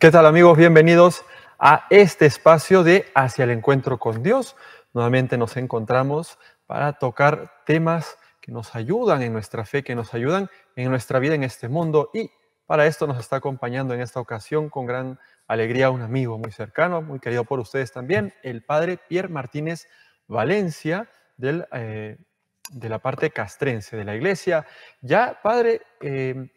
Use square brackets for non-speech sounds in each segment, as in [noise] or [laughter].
¿Qué tal amigos? Bienvenidos a este espacio de Hacia el Encuentro con Dios. Nuevamente nos encontramos para tocar temas que nos ayudan en nuestra fe, que nos ayudan en nuestra vida en este mundo. Y para esto nos está acompañando en esta ocasión con gran alegría un amigo muy cercano, muy querido por ustedes también, el padre Pierre Martínez Valencia del, eh, de la parte castrense de la iglesia. Ya, padre... Eh,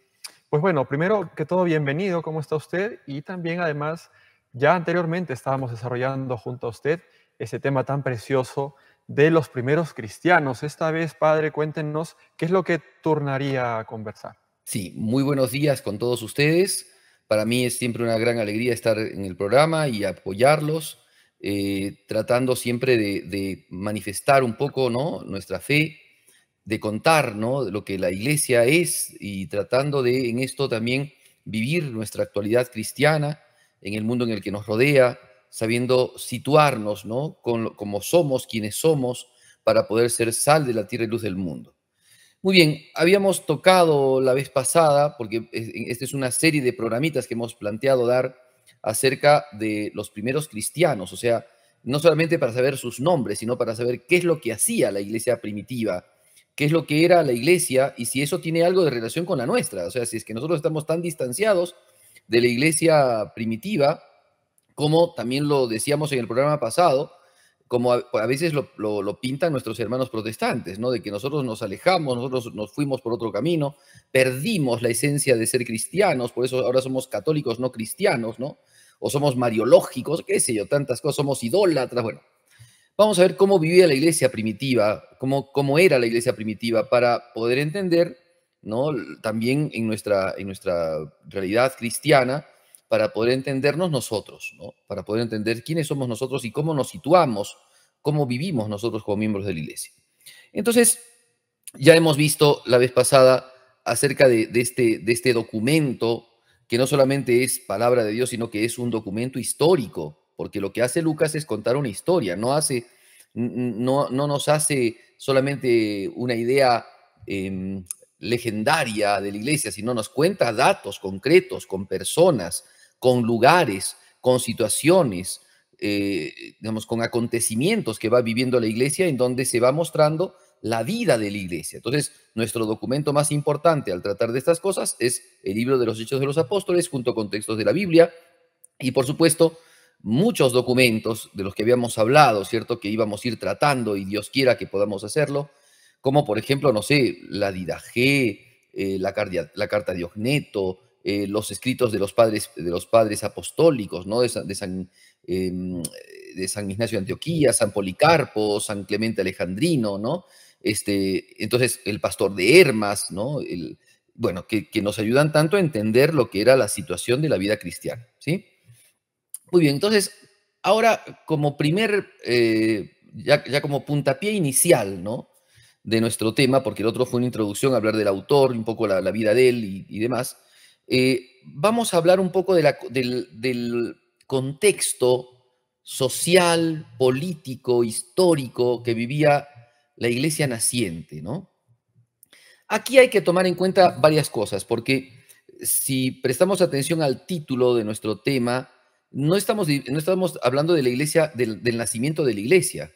pues bueno, primero que todo, bienvenido, ¿cómo está usted? Y también además, ya anteriormente estábamos desarrollando junto a usted ese tema tan precioso de los primeros cristianos. Esta vez, padre, cuéntenos qué es lo que turnaría a conversar. Sí, muy buenos días con todos ustedes. Para mí es siempre una gran alegría estar en el programa y apoyarlos, eh, tratando siempre de, manifestar un poco ¿no? nuestra fe de contar lo que la iglesia es y tratando de en esto también vivir nuestra actualidad cristiana en el mundo en el que nos rodea, sabiendo situarnos ¿no? como somos, quienes somos, para poder ser sal de la tierra y luz del mundo. Muy bien, habíamos tocado la vez pasada, porque esta es una serie de programitas que hemos planteado dar acerca de los primeros cristianos, o sea, no solamente para saber sus nombres, sino para saber qué es lo que hacía la iglesia primitiva, qué es lo que era la iglesia y si eso tiene algo de relación con la nuestra. O sea, si es que nosotros estamos tan distanciados de la iglesia primitiva, como también lo decíamos en el programa pasado, como a, veces lo, lo, pintan nuestros hermanos protestantes, ¿no? De que nosotros nos alejamos, nosotros nos fuimos por otro camino, perdimos la esencia de ser cristianos, por eso ahora somos católicos no cristianos, ¿no? O somos mariológicos, qué sé yo, tantas cosas, somos idólatras, bueno, Vamos a ver cómo vivía la iglesia primitiva, cómo, cómo era la iglesia primitiva, para poder entender ¿no? también en nuestra, en nuestra realidad cristiana, para poder entendernos nosotros, ¿no? para poder entender quiénes somos nosotros y cómo nos situamos, cómo vivimos nosotros como miembros de la iglesia. Entonces, ya hemos visto la vez pasada acerca de, este, de este documento, que no solamente es palabra de Dios, sino que es un documento histórico porque lo que hace Lucas es contar una historia, no, hace, no, no nos hace solamente una idea em, legendaria de la iglesia, sino nos cuenta datos concretos, con personas, con lugares, con situaciones, eh, digamos, con acontecimientos que va viviendo la iglesia, en donde se va mostrando la vida de la iglesia. Entonces, nuestro documento más importante al tratar de estas cosas es el libro de los Hechos de los Apóstoles, junto con textos de la Biblia, y por supuesto, muchos documentos de los que habíamos hablado, ¿cierto? Que íbamos a ir tratando y Dios quiera que podamos hacerlo, como por ejemplo, no sé, la Didagé, eh, la, la, Carta de Ogneto, eh, los escritos de los padres, de los padres apostólicos, ¿no? De, San, de em, Ignacio de Antioquía, San Policarpo, San Clemente Alejandrino, ¿no? Este, entonces, el pastor de Hermas, ¿no? El, bueno, que nos ayudan tanto a entender lo que era la situación de la vida cristiana, ¿sí? Muy bien, entonces, ahora como primer, eh, ya, como puntapié inicial, ¿no? De nuestro tema, porque el otro fue una introducción, hablar del autor, un poco la, vida de él y, demás. Eh, vamos a hablar un poco del, del contexto social, político, histórico que vivía la iglesia naciente, ¿no? Aquí hay que tomar en cuenta varias cosas, porque si prestamos atención al título de nuestro tema, no estamos, hablando de la iglesia, del, nacimiento de la iglesia,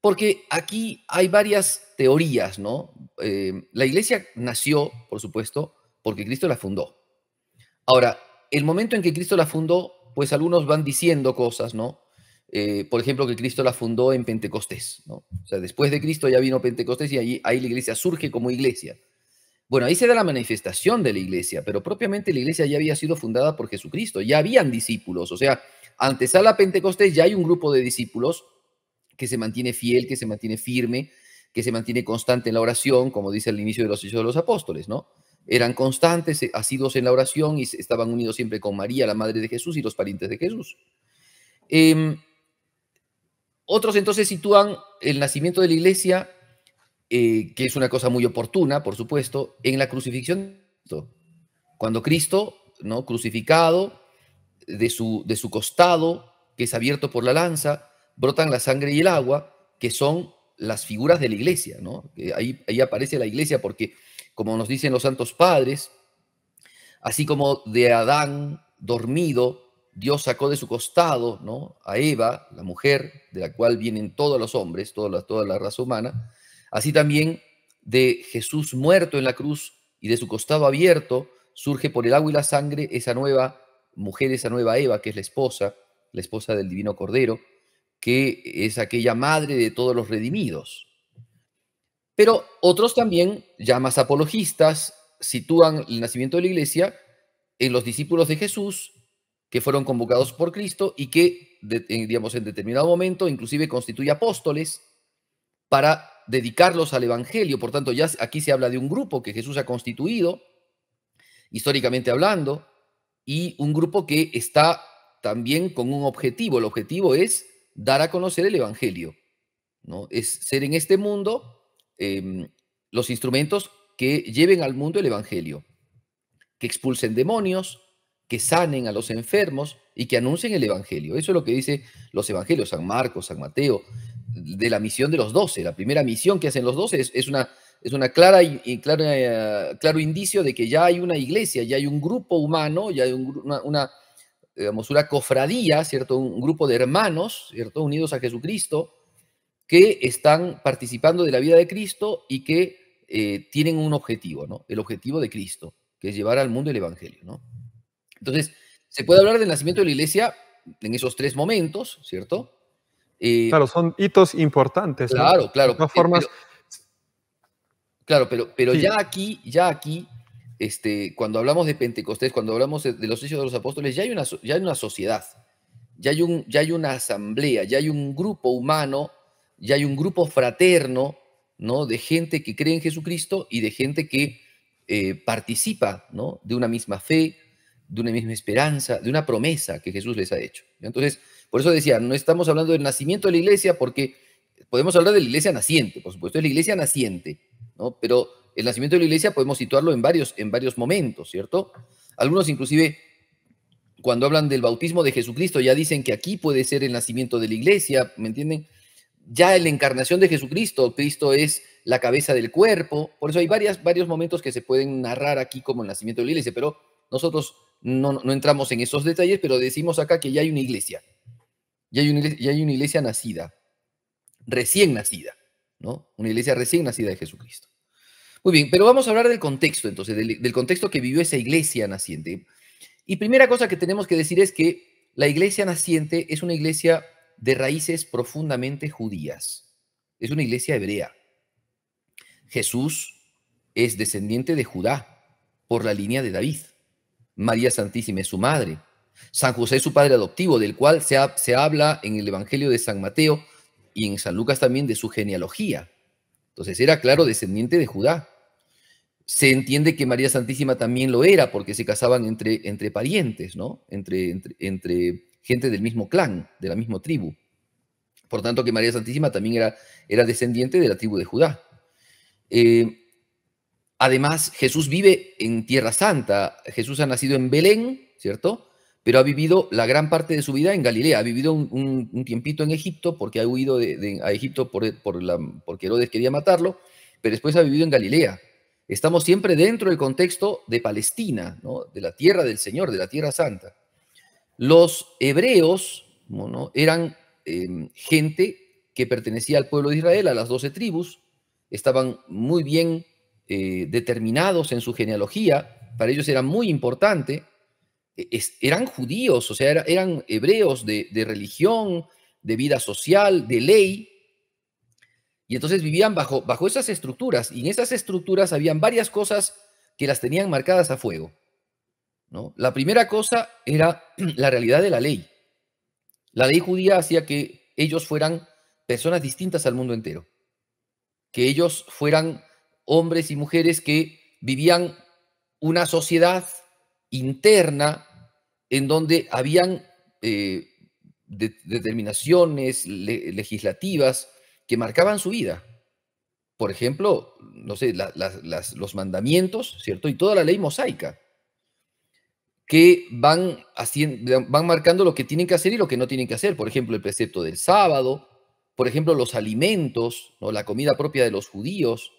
porque aquí hay varias teorías, ¿no? Eh, la iglesia nació, por supuesto, porque Cristo la fundó. Ahora, el momento en que Cristo la fundó, pues algunos van diciendo cosas, ¿no? Eh, por ejemplo, que Cristo la fundó en Pentecostés, ¿no? O sea, después de Cristo ya vino Pentecostés y ahí, ahí la iglesia surge como iglesia. Bueno, ahí se da la manifestación de la iglesia, pero propiamente la iglesia ya había sido fundada por Jesucristo, ya habían discípulos, o sea, antes a la Pentecostés ya hay un grupo de discípulos que se mantiene fiel, que se mantiene firme, que se mantiene constante en la oración, como dice al inicio de los Hechos de los Apóstoles, ¿no? Eran constantes, eh, asidos en la oración y estaban unidos siempre con María, la madre de Jesús y los parientes de Jesús. Em, otros entonces sitúan el nacimiento de la iglesia eh, que es una cosa muy oportuna, por supuesto, en la crucifixión. Cuando Cristo, ¿no? crucificado, de su, de su costado, que es abierto por la lanza, brotan la sangre y el agua, que son las figuras de la iglesia. ¿no? Ahí, ahí aparece la iglesia porque, como nos dicen los santos padres, así como de Adán dormido, Dios sacó de su costado ¿no? a Eva, la mujer de la cual vienen todos los hombres, toda la raza humana, Así también de Jesús muerto en la cruz y de su costado abierto surge por el agua y la sangre esa nueva mujer, esa nueva Eva, que es la esposa, la esposa del divino Cordero, que es aquella madre de todos los redimidos. Pero otros también, ya más apologistas, sitúan el nacimiento de la iglesia en los discípulos de Jesús, que fueron convocados por Cristo y que, digamos, en determinado momento inclusive constituye apóstoles, para dedicarlos al Evangelio. Por tanto, ya aquí se habla de un grupo que Jesús ha constituido, históricamente hablando, y un grupo que está también con un objetivo. El objetivo es dar a conocer el Evangelio, ¿no? Es ser en este mundo em, los instrumentos que lleven al mundo el Evangelio, que expulsen demonios, que sanen a los enfermos y que anuncien el Evangelio. Eso es lo que dice los Evangelios, San Marcos, San Mateo, de la misión de los doce. La primera misión que hacen los doce es, un una, es una clara, eh, claro indicio de que ya hay una iglesia, ya hay un grupo humano, ya hay un, una, digamos, una cofradía, ¿cierto? Un, grupo de hermanos, ¿cierto? Unidos a Jesucristo, que están participando de la vida de Cristo y que eh, tienen un objetivo, ¿no? El objetivo de Cristo, que es llevar al mundo el Evangelio, ¿no? Entonces, se puede hablar del nacimiento de la iglesia en esos tres momentos, ¿cierto? Eh, claro, son hitos importantes. Claro, claro. Eh, formas... pero, claro, pero, pero ya aquí, ya aquí, este, cuando hablamos de Pentecostés, cuando hablamos de los hechos de los apóstoles, ya hay una, ya hay una sociedad, ya hay, un, ya hay una asamblea, ya hay un grupo humano, ya hay un grupo fraterno, ¿no? De gente que cree en Jesucristo y de gente que eh, participa, ¿no? De una misma fe, de una misma esperanza, de una promesa que Jesús les ha hecho. Entonces, por eso decía, no estamos hablando del nacimiento de la iglesia, porque podemos hablar de la iglesia naciente, por supuesto, es la iglesia naciente, ¿no? Pero el nacimiento de la iglesia podemos situarlo en varios, en varios momentos, ¿cierto? Algunos inclusive cuando hablan del bautismo de Jesucristo ya dicen que aquí puede ser el nacimiento de la iglesia, ¿me entienden? Ya en la encarnación de Jesucristo, Cristo es la cabeza del cuerpo, por eso hay varios momentos que se pueden narrar aquí como el nacimiento de la iglesia, pero nosotros no, no entramos en esos detalles, pero decimos acá que ya hay una iglesia, y hay, una iglesia, nacida, recién nacida, ¿no? Una iglesia recién nacida de Jesucristo. Muy bien, pero vamos a hablar del contexto entonces, del, del contexto que vivió esa iglesia naciente. Y primera cosa que tenemos que decir es que la iglesia naciente es una iglesia de raíces profundamente judías. Es una iglesia hebrea. Jesús es descendiente de Judá por la línea de David. María Santísima es su madre. San José es su padre adoptivo, del cual se, habla en el Evangelio de San Mateo y en San Lucas también de su genealogía. Entonces era, claro, descendiente de Judá. Se entiende que María Santísima también lo era, porque se casaban entre, entre parientes, ¿no? Entre, entre, gente del mismo clan, de la misma tribu. Por tanto, que María Santísima también era, era descendiente de la tribu de Judá. Eh, además, Jesús vive en Tierra Santa. Jesús ha nacido en Belén, ¿cierto? pero ha vivido la gran parte de su vida en Galilea, ha vivido un, tiempito en Egipto porque ha huido de, a Egipto por, porque Herodes quería matarlo, pero después ha vivido en Galilea. Estamos siempre dentro del contexto de Palestina, de la tierra del Señor, de la tierra santa. Los hebreos eran em, gente que pertenecía al pueblo de Israel, a las doce tribus, estaban muy bien eh, determinados en su genealogía, para ellos era muy importante e-, eran judíos, o sea, eran hebreos de, religión, de vida social, de ley, y entonces vivían bajo, bajo esas estructuras, y en esas estructuras habían varias cosas que las tenían marcadas a fuego. ¿no? La primera cosa era [clears throat] la realidad de la ley. La ley judía hacía que ellos fueran personas distintas al mundo entero, que ellos fueran hombres y mujeres que vivían una sociedad interna en donde habían eh, determinaciones legislativas que marcaban su vida. Por ejemplo, no sé, los mandamientos, ¿cierto? Y toda la ley mosaica, que van, van marcando lo que tienen que hacer y lo que no tienen que hacer. Por ejemplo, el precepto del sábado, por ejemplo, los alimentos, ¿no? la comida propia de los judíos,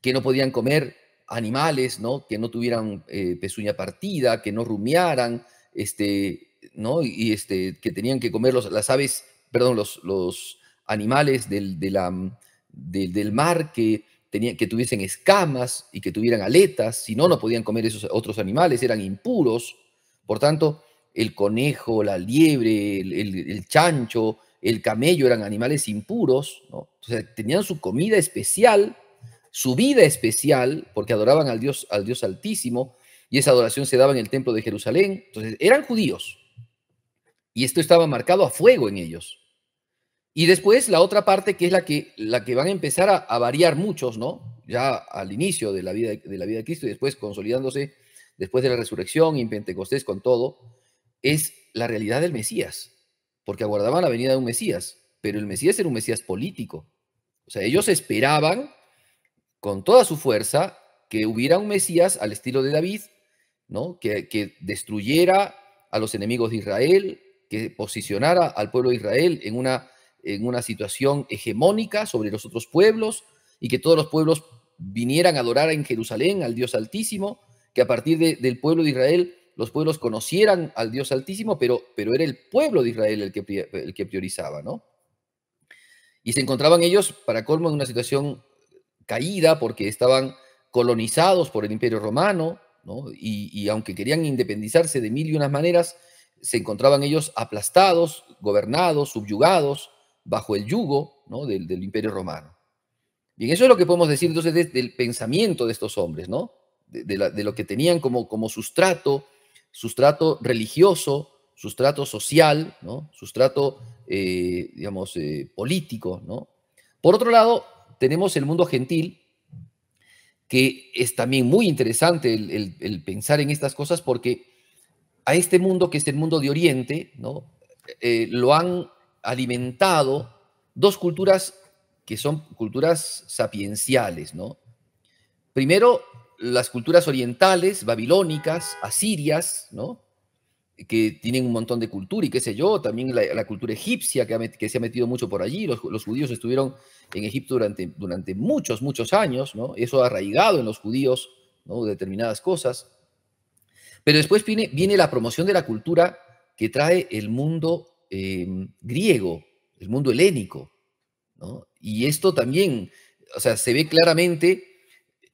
que no podían comer animales, ¿no? Que no tuvieran eh, pezuña partida, que no rumiaran, este, ¿no? Y este, que tenían que comer los, las aves, perdón, los, los animales del, mm, mar, que, tenían, que tuviesen escamas y que tuvieran aletas, si no, no podían comer esos otros animales, eran impuros. Por tanto, el conejo, la liebre, el, chancho, el camello eran animales impuros, ¿no? sea, tenían su comida especial su vida especial, porque adoraban al Dios, al Dios Altísimo, y esa adoración se daba en el templo de Jerusalén. Entonces, eran judíos, y esto estaba marcado a fuego en ellos. Y después la otra parte, que es la que, la que van a empezar a, variar muchos, ¿no? Ya al inicio de la, vida, de la vida de Cristo y después consolidándose después de la resurrección y en Pentecostés con todo, es la realidad del Mesías, porque aguardaban la venida de un Mesías, pero el Mesías era un Mesías político. O sea, ellos esperaban con toda su fuerza que hubiera un Mesías al estilo de David, ¿no? que, destruyera a los enemigos de Israel, que posicionara al pueblo de Israel en una, en una situación hegemónica sobre los otros pueblos y que todos los pueblos vinieran a adorar en Jerusalén al Dios Altísimo, que a partir del pueblo de Israel los pueblos conocieran al Dios Altísimo, pero, pero era el pueblo de Israel el que, el que priorizaba, ¿no? Y se encontraban ellos, para colmo, en una situación caída porque estaban colonizados por el Imperio Romano, y, aunque querían independizarse de mil y unas maneras, se encontraban ellos aplastados, gobernados, subyugados, bajo el yugo ¿no? del, Imperio Romano. Bien, eso es lo que podemos decir entonces del pensamiento de estos hombres, ¿no? De, lo que tenían como, como, sustrato, sustrato religioso, sustrato social, ¿no? Sustrato, eh, digamos, eh, político, ¿no? Por otro lado, tenemos el mundo gentil, que es también muy interesante el, pensar en estas cosas porque a este mundo que es el mundo de Oriente, ¿no? Eh, lo han alimentado dos culturas que son culturas sapienciales. ¿no? Primero, las culturas orientales, babilónicas, asirias, ¿no? que tienen un montón de cultura y qué sé yo, también la, cultura egipcia que, que, se ha metido mucho por allí, los, judíos estuvieron en Egipto durante, durante muchos, muchos años, ¿no? Eso ha arraigado en los judíos, Determinadas cosas. Pero después viene, viene la promoción de la cultura que trae el mundo em, griego, el mundo helénico, Y esto también, o sea, se ve claramente...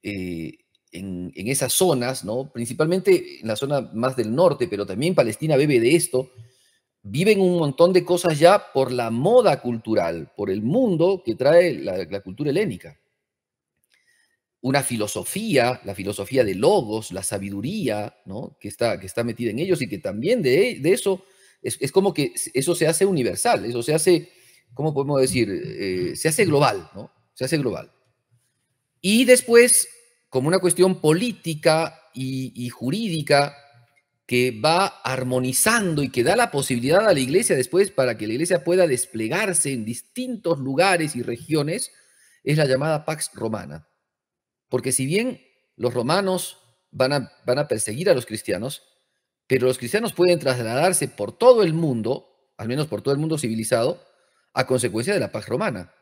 Eh, en, esas zonas, ¿no? principalmente en la zona más del norte, pero también Palestina bebe de esto, viven un montón de cosas ya por la moda cultural, por el mundo que trae la, cultura helénica. Una filosofía, la filosofía de logos, la sabiduría, ¿no? que, está, que está metida en ellos y que también de, de eso es, es, como que eso se hace universal, eso se hace, ¿cómo podemos decir? Eh, se hace global, ¿no? Se hace global. Y después como una cuestión política y, jurídica que va armonizando y que da la posibilidad a la iglesia después para que la iglesia pueda desplegarse en distintos lugares y regiones, es la llamada Pax Romana. Porque si bien los romanos van a, van a perseguir a los cristianos, pero los cristianos pueden trasladarse por todo el mundo, al menos por todo el mundo civilizado, a consecuencia de la Pax Romana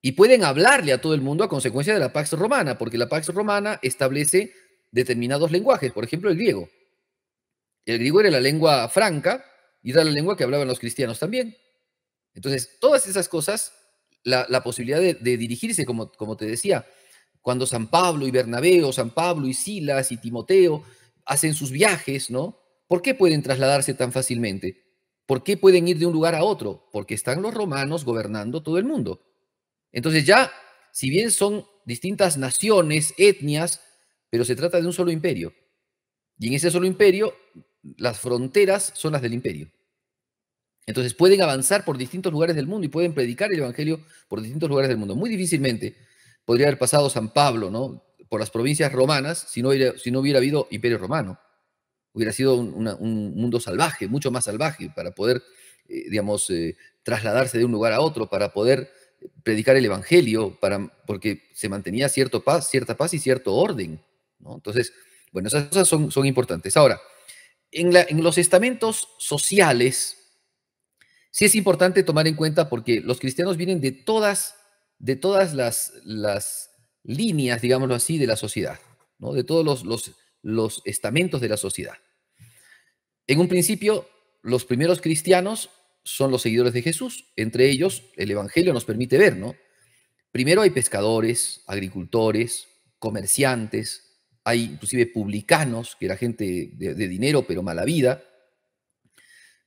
y pueden hablarle a todo el mundo a consecuencia de la Pax Romana, porque la Pax Romana establece determinados lenguajes, por ejemplo el griego. El griego era la lengua franca y era la lengua que hablaban los cristianos también. Entonces, todas esas cosas, la, posibilidad de, dirigirse, como, como te decía, cuando San Pablo y Bernabeo, San Pablo y Silas y Timoteo hacen sus viajes, ¿no? ¿Por qué pueden trasladarse tan fácilmente? ¿Por qué pueden ir de un lugar a otro? Porque están los romanos gobernando todo el mundo. Entonces ya, si bien son distintas naciones, etnias, pero se trata de un solo imperio. Y en ese solo imperio, las fronteras son las del imperio. Entonces pueden avanzar por distintos lugares del mundo y pueden predicar el Evangelio por distintos lugares del mundo. Muy difícilmente podría haber pasado San Pablo, ¿no? Por las provincias romanas si no hubiera, si no hubiera habido imperio romano. Hubiera sido un, mundo salvaje, mucho más salvaje, para poder, eh, digamos, eh, trasladarse de un lugar a otro, para poder predicar el Evangelio, para, porque se mantenía cierto paz, cierta paz y cierto orden. ¿no? Entonces, bueno, esas cosas son, son importantes. Ahora, en, en los estamentos sociales, sí es importante tomar en cuenta porque los cristianos vienen de todas, de todas las, las líneas, digámoslo así, de la sociedad, ¿no? de todos los, los, los estamentos de la sociedad. En un principio, los primeros cristianos son los seguidores de Jesús. Entre ellos, el Evangelio nos permite ver, ¿no? Primero hay pescadores, agricultores, comerciantes, hay inclusive publicanos, que era gente de, dinero pero mala vida.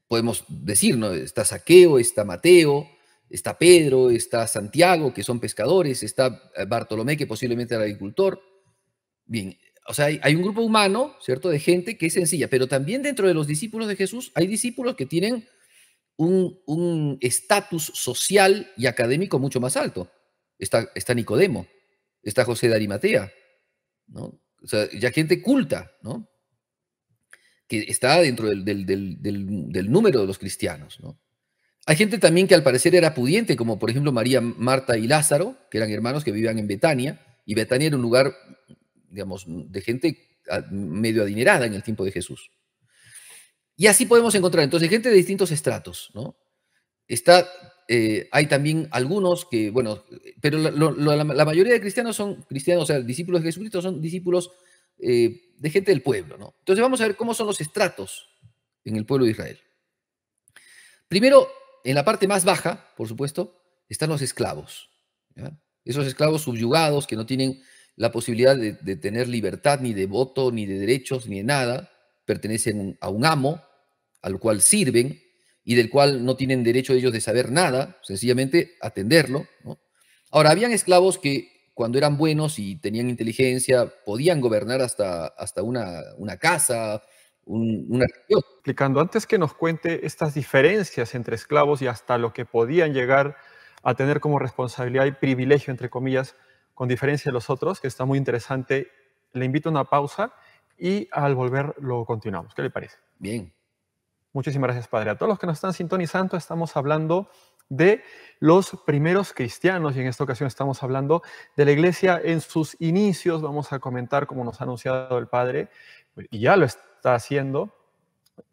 Podemos decir, ¿no? Está Saqueo, está Mateo, está Pedro, está Santiago, que son pescadores, está eh, Bartolomé, que posiblemente era agricultor. Bien, o sea, hay, un grupo humano, ¿cierto?, de gente que es sencilla, pero también dentro de los discípulos de Jesús hay discípulos que tienen un estatus social y académico mucho más alto. Está, está Nicodemo, está José de Arimatea, ¿no? O sea, ya gente culta, ¿no? Que está dentro del, número de los cristianos, ¿no? Hay gente también que al parecer era pudiente, como por ejemplo María, Marta y Lázaro, que eran hermanos que vivían en Betania, y Betania era un lugar, digamos, de gente medio adinerada en el tiempo de Jesús. Y así podemos encontrar, entonces, gente de distintos estratos, ¿no? Está, eh, hay también algunos que, bueno, pero la, mayoría de cristianos son cristianos, o sea, discípulos de Jesucristo son discípulos eh, de gente del pueblo, ¿no? Entonces vamos a ver cómo son los estratos en el pueblo de Israel. Primero, en la parte más baja, por supuesto, están los esclavos. Esos esclavos subyugados que no tienen la posibilidad de, de, tener libertad, ni de voto, ni de derechos, ni de nada, pertenecen a un amo, al cual sirven y del cual no tienen derecho ellos de saber nada, sencillamente atenderlo. Ahora, habían esclavos que cuando eran buenos y tenían inteligencia, podían gobernar hasta, hasta una, casa, un, una región. Explicando, antes que nos cuente estas diferencias entre esclavos y hasta lo que podían llegar a tener como responsabilidad y privilegio, entre comillas, con diferencia de los otros, que está muy interesante, le invito a una pausa y al volver lo continuamos. ¿Qué le parece? Bien. Muchísimas gracias, Padre. A todos los que nos están sintonizando, estamos hablando de los primeros cristianos y en esta ocasión estamos hablando de la iglesia en sus inicios. Vamos a comentar, como nos ha anunciado el Padre, y ya lo está haciendo,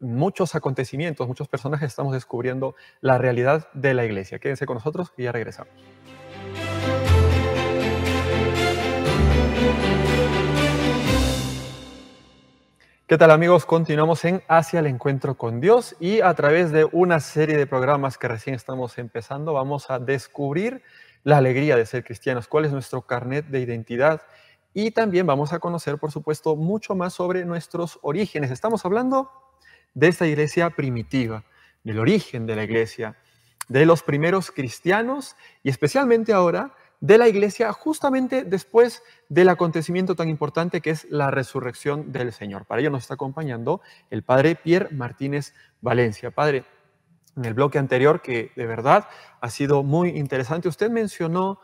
muchos acontecimientos, muchos personajes estamos descubriendo la realidad de la iglesia. Quédense con nosotros y ya regresamos. ¿Qué tal amigos? Continuamos en Hacia el Encuentro con Dios y a través de una serie de programas que recién estamos empezando vamos a descubrir la alegría de ser cristianos, cuál es nuestro carnet de identidad y también vamos a conocer, por supuesto, mucho más sobre nuestros orígenes. Estamos hablando de esta iglesia primitiva, del origen de la iglesia, de los primeros cristianos y especialmente ahora de la iglesia justamente después del acontecimiento tan importante que es la resurrección del Señor. Para ello nos está acompañando el padre Pierre Martínez Valencia. Padre, en el bloque anterior, que de verdad ha sido muy interesante, usted mencionó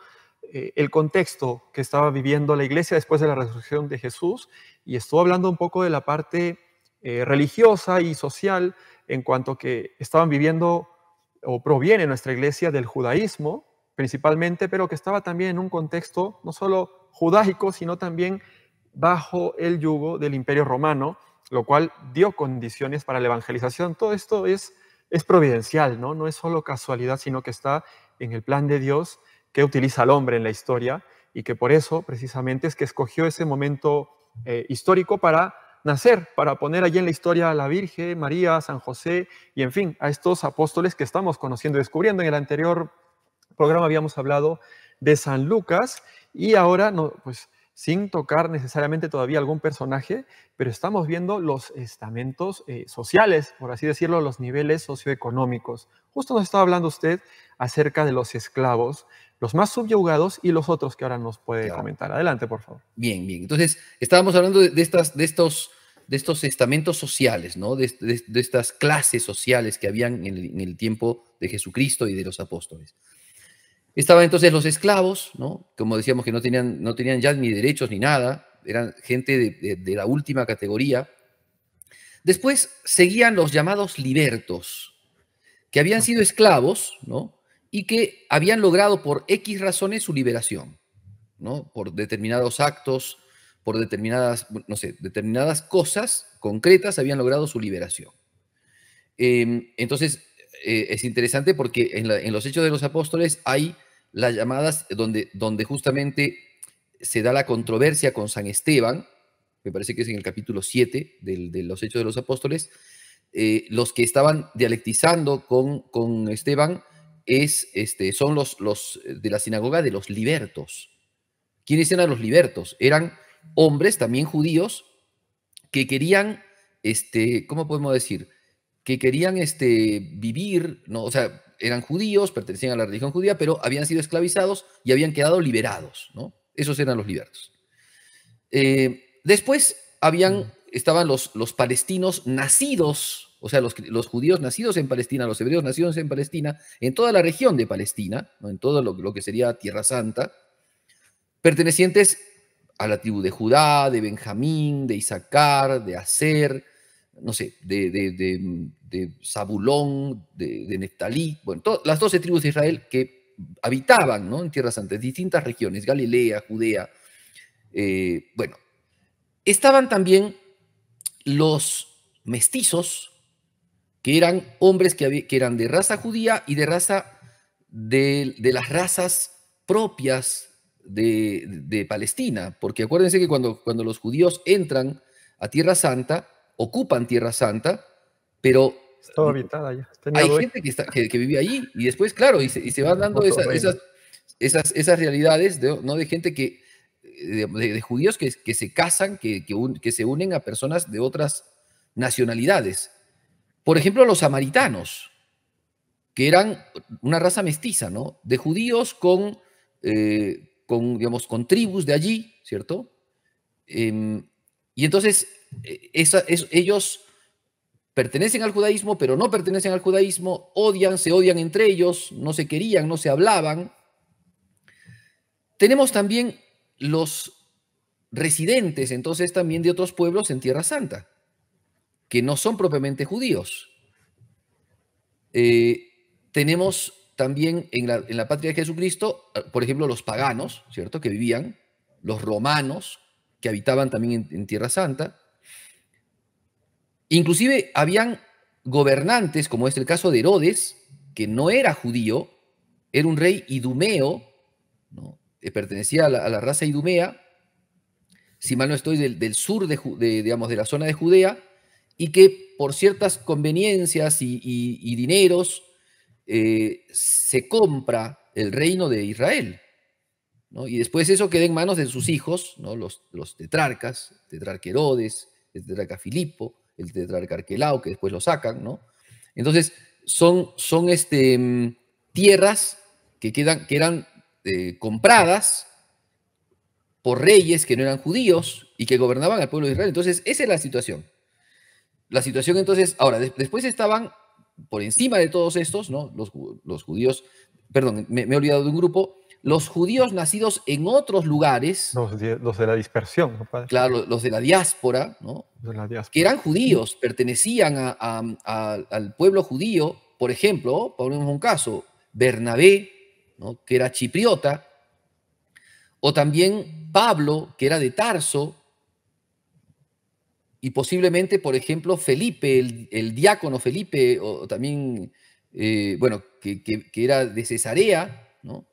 eh, el contexto que estaba viviendo la iglesia después de la resurrección de Jesús y estuvo hablando un poco de la parte eh, religiosa y social en cuanto que estaban viviendo o proviene nuestra iglesia del judaísmo, principalmente, pero que estaba también en un contexto no solo judáico, sino también bajo el yugo del imperio romano, lo cual dio condiciones para la evangelización. Todo esto es, es providencial, ¿no? no es solo casualidad, sino que está en el plan de Dios que utiliza al hombre en la historia y que por eso precisamente es que escogió ese momento eh, histórico para nacer, para poner allí en la historia a la Virgen, María, San José y en fin, a estos apóstoles que estamos conociendo y descubriendo en el anterior programa habíamos hablado de San Lucas y ahora, no, pues sin tocar necesariamente todavía algún personaje, pero estamos viendo los estamentos eh, sociales, por así decirlo, los niveles socioeconómicos. Justo nos estaba hablando usted acerca de los esclavos, los más subyugados y los otros que ahora nos puede comentar. Adelante, por favor. Bien, bien. Entonces, estábamos hablando de, estas, de, estos, de estos estamentos sociales, ¿no? De, estas clases sociales que habían en el tiempo de Jesucristo y de los apóstoles. Estaban entonces los esclavos, ¿no? Como decíamos que no tenían, no tenían ya ni derechos ni nada, eran gente de, la última categoría. Después seguían los llamados libertos, que habían sido esclavos, ¿no? Y que habían logrado por X razones su liberación, ¿no? Por determinados actos, por determinadas, no sé, determinadas cosas concretas habían logrado su liberación. Em, entonces, eh, es interesante porque en los hechos de los apóstoles hay las llamadas donde, donde justamente se da la controversia con San Esteban, me parece que es en el capítulo 7 de los Hechos de los Apóstoles, eh, los que estaban dialectizando con, con Esteban es, este, son los, los de la sinagoga de los libertos. ¿Quiénes eran los libertos? Eran hombres, también judíos, que querían, este, ¿cómo podemos decir? Que querían este, vivir, ¿no? o sea, eran judíos, pertenecían a la religión judía, pero habían sido esclavizados y habían quedado liberados, ¿no? Esos eran los libertos. Eh, después habían, estaban los, los palestinos nacidos, o sea, los, los, judíos nacidos en Palestina, los hebreos nacidos en Palestina, en toda la región de Palestina, en todo lo, que sería Tierra Santa, pertenecientes a la tribu de Judá, de Benjamín, de Isaacar, de Aser, no sé, de, de, de Zabulón, de, de Neftalí, bueno, las doce tribus de Israel que habitaban en Tierra Santa, distintas regiones, Galilea, Judea, eh, bueno, estaban también los mestizos, que eran hombres que, eran de raza judía y de raza de, las razas propias de, Palestina, porque acuérdense que cuando, cuando los judíos entran a Tierra Santa, ocupan Tierra Santa, pero hay gente que, está, que, vive allí y después, claro, y se, van dando esas, esas, esas, realidades de, ¿no? de gente que, de, judíos que, se casan, que, que, se unen a personas de otras nacionalidades. Por ejemplo, los samaritanos, que eran una raza mestiza, ¿no? De judíos con, eh, con digamos, con tribus de allí, ¿cierto? Em, y entonces, eh, ellos pertenecen al judaísmo, pero no pertenecen al judaísmo, odian, se odian entre ellos, no se querían, no se hablaban. Tenemos también los residentes, entonces también de otros pueblos en Tierra Santa, que no son propiamente judíos. Eh, tenemos también en la, patria de Jesucristo, eh, por ejemplo, los paganos, ¿cierto? Que vivían, los romanos, que habitaban también en Tierra Santa, Inclusive habían gobernantes, como es el caso de Herodes, que no era judío, era un rey idumeo, ¿no? Eh, pertenecía a la, raza idumea, si mal no estoy, del, sur de, digamos, de la zona de Judea, y que por ciertas conveniencias y, dineros eh, se compra el reino de Israel. Y después eso queda en manos de sus hijos, ¿no? los, los tetrarcas, tetrarca Herodes, tetrarca Filipo, el tetrarcarquelao, que después lo sacan, ¿no? Entonces, son, son este, mm, tierras que, quedan, que eran eh, compradas por reyes que no eran judíos y que gobernaban al pueblo de Israel. Entonces, esa es la situación. La situación entonces, ahora, después estaban por encima de todos estos, ¿no? Los, los judíos, perdón, me, he olvidado de un grupo, los judíos nacidos en otros lugares. Los de, la dispersión, Claro, los de la diáspora, Que eran judíos, pertenecían al pueblo judío, por ejemplo, ponemos un caso, Bernabé, ¿no? que era chipriota, o también Pablo, que era de Tarso, y posiblemente, por ejemplo, Felipe, el, diácono Felipe, o, también, eh, bueno, que, que, era de Cesarea, ¿no?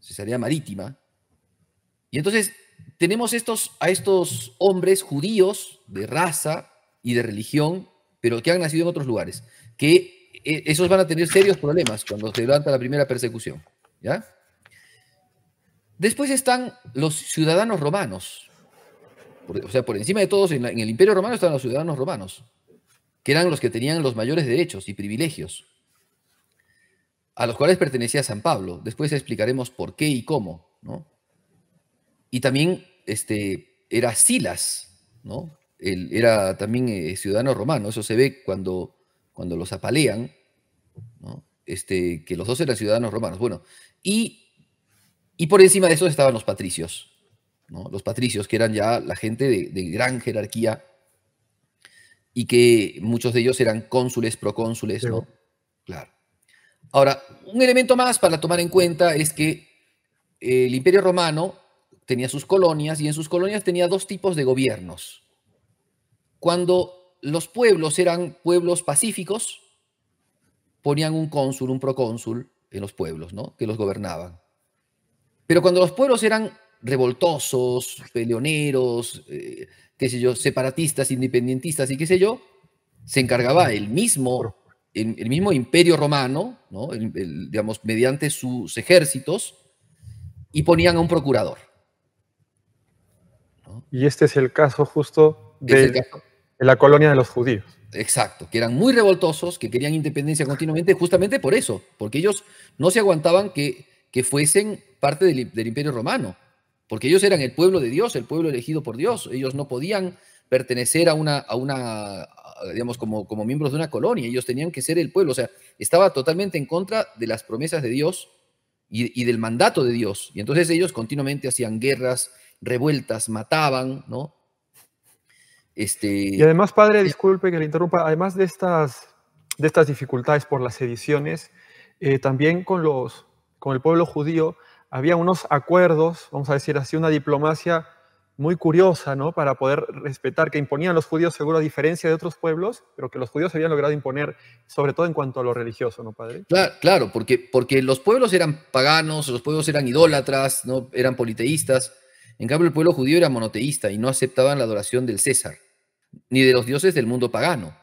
Cesarea Marítima. Y entonces tenemos estos, a estos hombres judíos de raza y de religión, pero que han nacido en otros lugares, que eh, esos van a tener serios problemas cuando se levanta la primera persecución. ¿ya? Después están los ciudadanos romanos. o sea, por encima de todos, en, el Imperio Romano están los ciudadanos romanos, que eran los que tenían los mayores derechos y privilegios a los cuales pertenecía San Pablo. Después explicaremos por qué y cómo, ¿no? Y también este, era Silas, ¿no? era también eh, ciudadano romano, eso se ve cuando, cuando los apalean, Este, que los dos eran ciudadanos romanos. Bueno, y, y por encima de eso estaban los patricios, ¿no? Los patricios, que eran ya la gente de, de gran jerarquía y que muchos de ellos eran cónsules, procónsules, ¿no? Claro. Ahora, un elemento más para tomar en cuenta es que eh, el Imperio Romano tenía sus colonias y en sus colonias tenía dos tipos de gobiernos. Cuando los pueblos eran pueblos pacíficos, ponían un cónsul, un procónsul en los pueblos, ¿no? Que los gobernaban. Pero cuando los pueblos eran revoltosos, peleoneros, eh, qué sé yo, separatistas, independentistas y qué sé yo, se encargaba el mismo el, mismo imperio romano, ¿no? digamos, mediante sus ejércitos, y ponían a un procurador. Y este es el caso justo de, la colonia de los judíos. Exacto, que eran muy revoltosos, que querían independencia continuamente, justamente por eso, porque ellos no se aguantaban que, que fuesen parte del, del, imperio romano, porque ellos eran el pueblo de Dios, el pueblo elegido por Dios, ellos no podían pertenecer a una, a una, eh, digamos, como, como miembros de una colonia, ellos tenían que ser el pueblo, o sea, estaba totalmente en contra de las promesas de Dios y, del mandato de Dios. Y entonces ellos continuamente hacían guerras, revueltas, mataban, ¿no? Este, y además, padre, disculpe que le interrumpa, además de estas, de estas dificultades por las ediciones eh, también con, los, con el pueblo judío había unos acuerdos, vamos a decir así, una diplomacia muy curiosa, ¿no? Para poder respetar, que imponían los judíos, seguro a diferencia de otros pueblos, pero que los judíos habían logrado imponer, sobre todo en cuanto a lo religioso, ¿no, padre? Claro, claro porque, porque los pueblos eran paganos, los pueblos eran idólatras, ¿no? Eran politeístas. En cambio, el pueblo judío era monoteísta y no aceptaban la adoración del César, ni de los dioses del mundo pagano.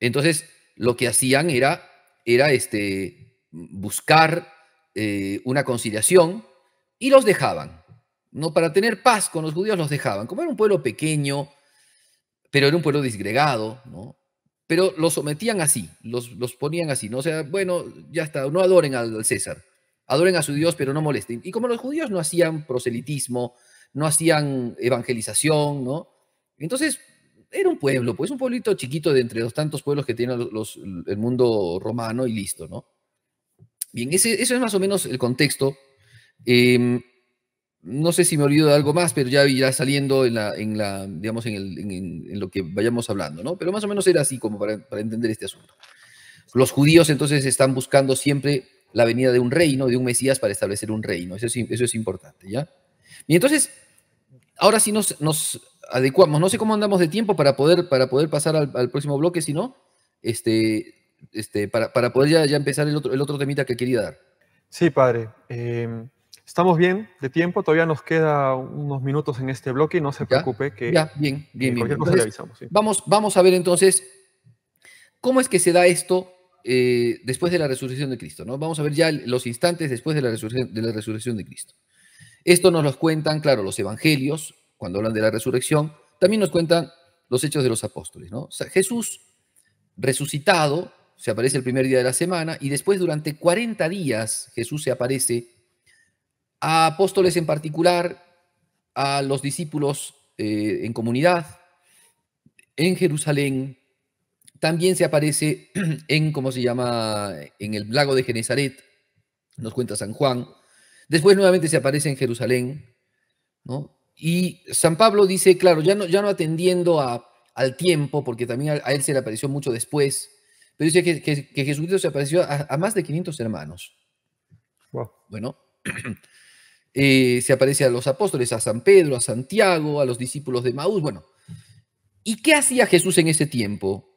Entonces, lo que hacían era, era este, buscar eh, una conciliación y los dejaban ¿no? Para tener paz con los judíos los dejaban. Como era un pueblo pequeño, pero era un pueblo disgregado, Pero los sometían así, los, los ponían así, ¿no? O sea, bueno, ya está, no adoren al, César, adoren a su Dios, pero no molesten. Y como los judíos no hacían proselitismo, no hacían evangelización, ¿no? Entonces, era un pueblo, pues un pueblito chiquito de entre los tantos pueblos que tiene el mundo romano y listo, ¿no? Bien, ese, eso es más o menos el contexto. Em, no sé si me olvido de algo más, pero ya irá saliendo en la, en la digamos, en, lo que vayamos hablando, ¿no? Pero más o menos era así como para, entender este asunto. Los judíos entonces están buscando siempre la venida de un reino, de un Mesías para establecer un reino. Eso es, importante, ¿ya? Y entonces, ahora sí nos, nos adecuamos. No sé cómo andamos de tiempo para poder, para poder pasar al, próximo bloque, si no, este, este, para, poder ya, empezar el otro, el otro temita que quería dar. Sí, padre. Em, Estamos bien de tiempo, todavía nos queda unos minutos en este bloque, y no se preocupe que... Ya, bien, bien, le vamos, vamos a ver entonces cómo es que se da esto eh, después de la resurrección de Cristo, ¿no? Vamos a ver ya los instantes después de la, resurrección, de la resurrección de Cristo. Esto nos lo cuentan, claro, los evangelios, cuando hablan de la resurrección, también nos cuentan los hechos de los apóstoles, ¿no? Jesús resucitado se aparece el primer día de la semana y después durante 40 días Jesús se aparece a apóstoles en particular, a los discípulos eh, en comunidad, en Jerusalén, también se aparece [clears throat] en, ¿cómo se llama?, en el lago de Genezaret, nos cuenta San Juan. Después nuevamente se aparece en Jerusalén, ¿no? Y San Pablo dice, claro, ya no, ya no atendiendo al tiempo, porque también a, él se le apareció mucho después, pero dice que, Jesucristo se apareció a, más de 500 hermanos. Wow. Bueno, [clears throat] Eh, se aparece a los apóstoles, a San Pedro, a Santiago, a los discípulos de Maús, bueno. ¿Y qué hacía Jesús en ese tiempo?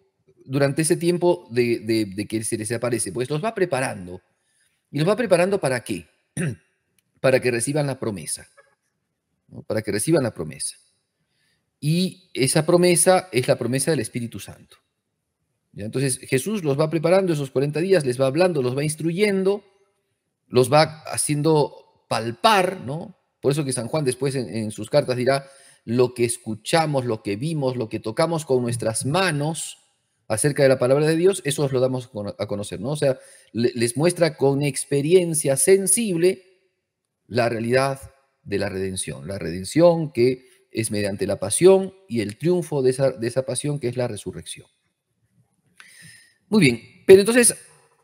Durante ese tiempo de, de, que se les aparece, pues los va preparando. ¿Y los va preparando para qué? [clears throat] para que reciban la promesa. Para que reciban la promesa. Y esa promesa es la promesa del Espíritu Santo. Entonces Jesús los va preparando esos 40 días, les va hablando, los va instruyendo, los va haciendo palpar, ¿no? Por eso que San Juan después en, sus cartas dirá, lo que escuchamos, lo que vimos, lo que tocamos con nuestras manos acerca de la palabra de Dios, eso os lo damos a conocer, ¿no? O sea, les muestra con experiencia sensible la realidad de la redención, la redención que es mediante la pasión y el triunfo de esa, de esa pasión que es la resurrección. Muy bien, pero entonces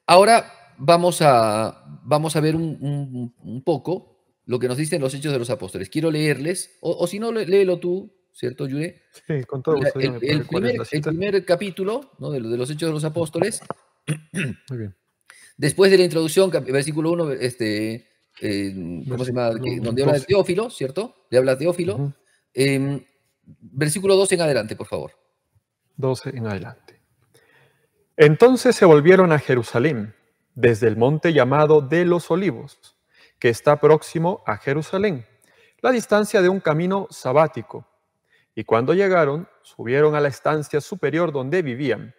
ahora vamos a, vamos a ver un, poco lo que nos dicen los Hechos de los Apóstoles. Quiero leerles, o, si no, léelo tú, ¿cierto, Yure? Sí, con todo gusto. El, primer, capítulo de, los Hechos de los Apóstoles. [clears throat] Después de la introducción, versículo 1, este, ¿cómo se llama? donde habla de Teófilo, ¿cierto? Le habla Teófilo. Em, versículo 12 en adelante, por favor. 12 en adelante. Entonces se volvieron a Jerusalén desde el monte llamado de los olivos, que está próximo a Jerusalén, la distancia de un camino sabático. Y cuando llegaron, subieron a la estancia superior donde vivían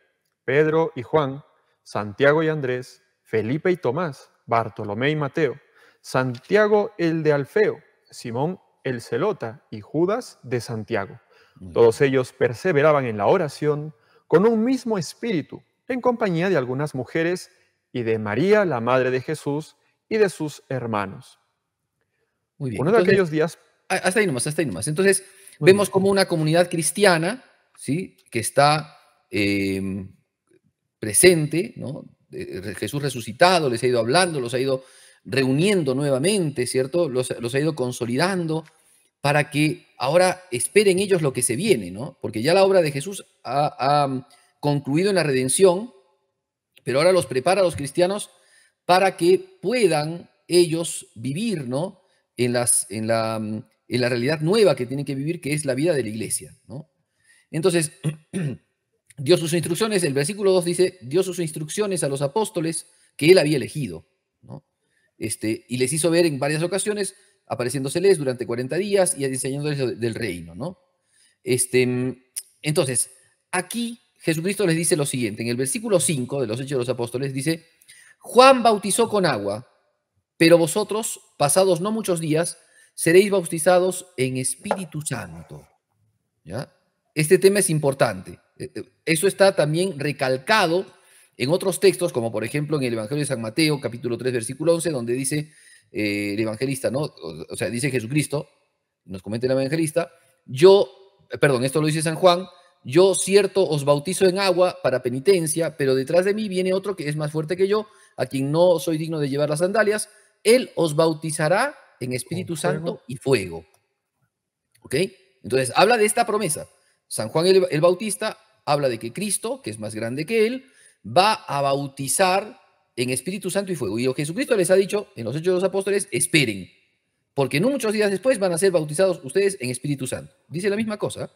Pedro y Juan, Santiago y Andrés, Felipe y Tomás, Bartolomé y Mateo, Santiago el de Alfeo, Simón el Celota y Judas de Santiago. Todos ellos perseveraban en la oración con un mismo espíritu, en compañía de algunas mujeres y de María, la madre de Jesús, y de sus hermanos. Muy bien. Uno de aquellos días. Ah, hasta ahí nomás, hasta ahí nomás. Entonces, vemos como una comunidad cristiana, ¿sí? Que está em, presente, ¿no? Eh, eh, Jesús resucitado, les ha ido hablando, los ha ido reuniendo nuevamente, ¿cierto? Los, ha ido consolidando para que ahora esperen ellos lo que se viene, ¿no? Porque ya la obra de Jesús ha concluido en la redención, pero ahora los prepara a los cristianos para que puedan ellos vivir, ¿no? En, las, en, la, mm, en la realidad nueva que tienen que vivir, que es la vida de la iglesia, ¿no? Entonces, [clears throat] dio sus instrucciones, el versículo 2 dice, dio sus instrucciones a los apóstoles que él había elegido, ¿no? Este, y les hizo ver en varias ocasiones, apareciéndoseles durante 40 días y enseñándoles del reino, ¿no? Este, mm, entonces, aquí Jesucristo les dice lo siguiente, en el versículo 5 de los Hechos de los Apóstoles dice, Juan bautizó con agua, pero vosotros, pasados no muchos días, seréis bautizados en Espíritu Santo. ¿Ya? Este tema es importante. Eh, eh, eso está también recalcado en otros textos, como por ejemplo en el Evangelio de San Mateo, capítulo 3, versículo 11, donde dice eh, el evangelista, ¿no? O sea, dice Jesucristo, nos comenta el evangelista, yo, perdón, esto lo dice San Juan, yo, cierto, os bautizo en agua para penitencia, pero detrás de mí viene otro que es más fuerte que yo, a quien no soy digno de llevar las sandalias. Él os bautizará en Espíritu Santo y fuego. ¿Ok? Entonces, habla de esta promesa. San Juan el, Bautista habla de que Cristo, que es más grande que él, va a bautizar en Espíritu Santo y fuego. Y lo Jesucristo les ha dicho en los Hechos de los Apóstoles, esperen, porque no muchos días después van a ser bautizados ustedes en Espíritu Santo. Dice la misma cosa.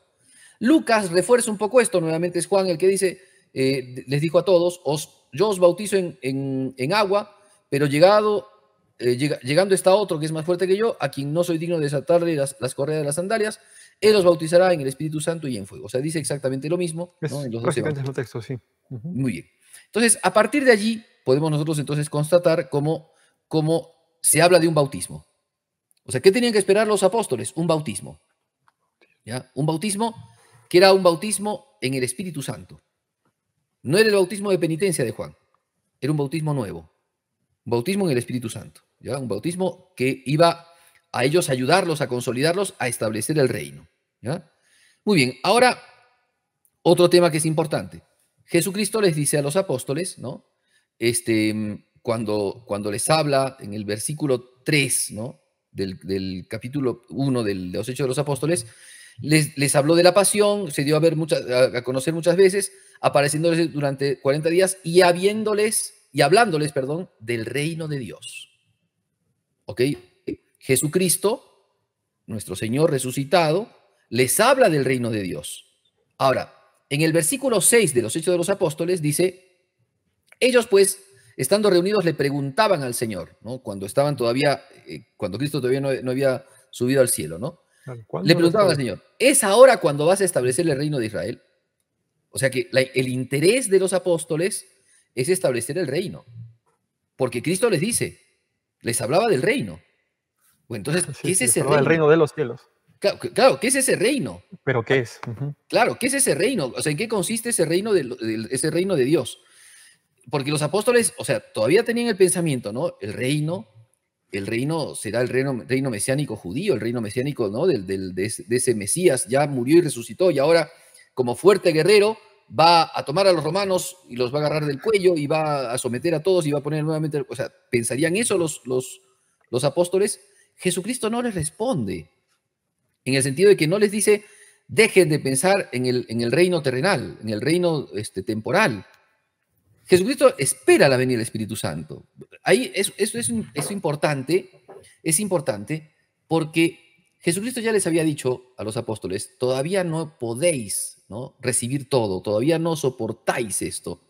Lucas refuerza un poco esto, nuevamente es Juan el que dice, eh, les dijo a todos, os, yo os bautizo en, agua, pero llegado, eh, llegando está otro que es más fuerte que yo, a quien no soy digno de desatarle las, las correas de las sandalias, él os bautizará en el Espíritu Santo y en fuego. O sea, dice exactamente lo mismo. en los dos textos, sí. Muy bien. Entonces, a partir de allí, podemos nosotros entonces constatar cómo, cómo se habla de un bautismo. O sea, ¿qué tenían que esperar los apóstoles? Un bautismo. ¿Ya? Un bautismo que era un bautismo en el Espíritu Santo. No era el bautismo de penitencia de Juan, era un bautismo nuevo, un bautismo en el Espíritu Santo, ¿ya? un bautismo que iba a ellos a ayudarlos, a consolidarlos, a establecer el reino. ¿ya? Muy bien, ahora otro tema que es importante. Jesucristo les dice a los apóstoles, ¿no? Este, cuando, cuando les habla en el versículo 3, ¿no? Del, capítulo 1 de los Hechos de los Apóstoles, les, habló de la pasión, se dio a, ver muchas, a, conocer muchas veces, apareciéndoles durante 40 días y habiéndoles y hablándoles, perdón, del reino de Dios. ¿Ok? Jesucristo, nuestro Señor resucitado, les habla del reino de Dios. Ahora, en el versículo 6 de los Hechos de los Apóstoles dice, ellos pues, estando reunidos, le preguntaban al Señor, ¿no? Cuando estaban todavía, eh, cuando Cristo todavía no había subido al cielo, ¿no? Le preguntaba al Señor, ¿es ahora cuando vas a establecer el reino de Israel? O sea que el interés de los apóstoles es establecer el reino, porque Cristo les dice, les hablaba del reino. O entonces, [laughs] ¿qué es ese reino? El reino de los cielos. Claro, ¿qué es ese reino? ¿Pero qué es? Claro, ¿qué es ese reino? O sea, ¿en qué consiste ese reino de, ese reino de Dios? Porque los apóstoles, o sea, todavía tenían el pensamiento, ¿no? El reino el reino será el reino, mesiánico judío, el reino mesiánico ¿no? Del, de, ese Mesías, ya murió y resucitó y ahora como fuerte guerrero va a tomar a los romanos y los va a agarrar del cuello y va a someter a todos y va a poner nuevamente, o sea, ¿pensarían eso los, los, los apóstoles? Jesucristo no les responde, en el sentido de que no les dice, dejen de pensar en el, en el reino terrenal, en el reino este, temporal, Jesucristo espera la venida del Espíritu Santo. Ahí eso, es, importante, es importante porque Jesucristo ya les había dicho a los apóstoles, todavía no podéis ¿no? recibir todo, todavía no soportáis esto.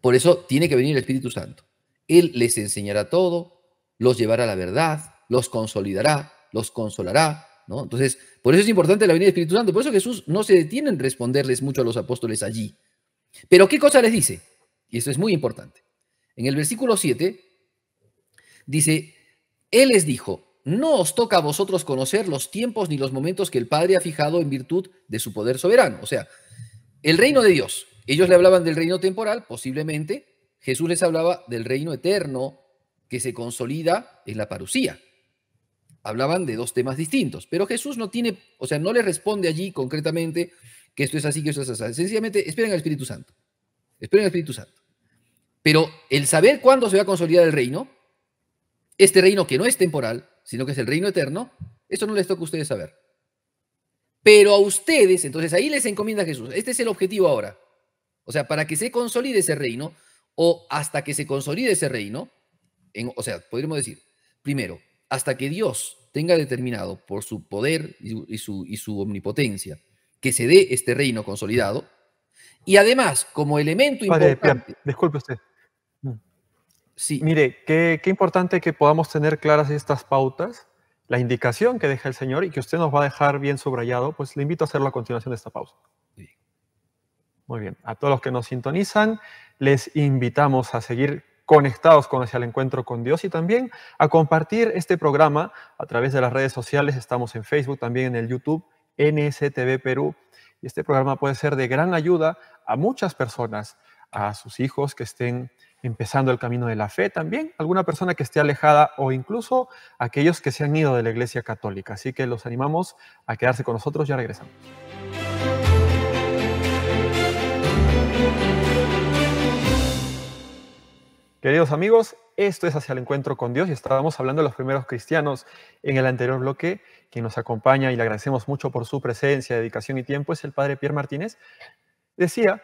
Por eso tiene que venir el Espíritu Santo. Él les enseñará todo, los llevará a la verdad, los consolidará, los consolará. ¿no? Entonces, por eso es importante la venida del Espíritu Santo. Por eso Jesús no se detiene en responderles mucho a los apóstoles allí. Pero ¿qué cosa les dice? Y eso es muy importante. En el versículo 7 dice, Él les dijo, no os toca a vosotros conocer los tiempos ni los momentos que el Padre ha fijado en virtud de su poder soberano. O sea, el reino de Dios. Ellos le hablaban del reino temporal, posiblemente. Jesús les hablaba del reino eterno que se consolida en la parucía. Hablaban de dos temas distintos, pero Jesús no tiene, o sea, no le responde allí concretamente que esto es así, que esto es así. Sencillamente, esperen al Espíritu Santo. Esperen al Espíritu Santo. Pero el saber cuándo se va a consolidar el reino, este reino que no es temporal, sino que es el reino eterno, eso no les toca a ustedes saber. Pero a ustedes, entonces ahí les encomienda Jesús. Este es el objetivo ahora. O sea, para que se consolide ese reino, o hasta que se consolide ese reino, en, o sea, podríamos decir, primero, hasta que Dios tenga determinado por su poder y su, omnipotencia que se dé este reino consolidado, y además, como elemento importante. disculpe usted. Mire, qué, importante que podamos tener claras estas pautas, la indicación que deja el Señor y que usted nos va a dejar bien subrayado, pues le invito a hacerlo a continuación de esta pausa. Muy bien, a todos los que nos sintonizan, les invitamos a seguir conectados con hacia el encuentro con Dios y también a compartir este programa a través de las redes sociales. Estamos en Facebook, también en el YouTube, NSTV Perú. Y este programa puede ser de gran ayuda a muchas personas, a sus hijos que estén empezando el camino de la fe también, alguna persona que esté alejada o incluso aquellos que se han ido de la Iglesia Católica. Así que los animamos a quedarse con nosotros, ya regresamos. Queridos amigos, esto es Hacia el Encuentro con Dios y estábamos hablando de los primeros cristianos en el anterior bloque. Quien nos acompaña y le agradecemos mucho por su presencia, dedicación y tiempo es el Padre Pierre Martínez. Decía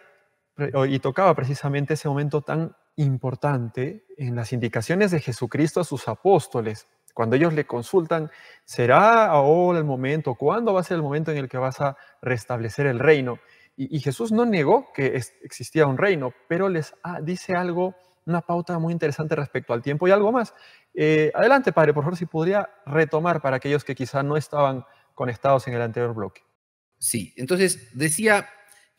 y tocaba precisamente ese momento tan importante en las indicaciones de Jesucristo a sus apóstoles. Cuando ellos le consultan, ¿será ahora el momento? ¿Cuándo va a ser el momento en el que vas a restablecer el reino? Y, Jesús no negó que existía un reino, pero les ah, dice algo, una pauta muy interesante respecto al tiempo y algo más. Eh, adelante, Padre, por favor, si podría retomar para aquellos que quizá no estaban conectados en el anterior bloque. Sí, entonces decía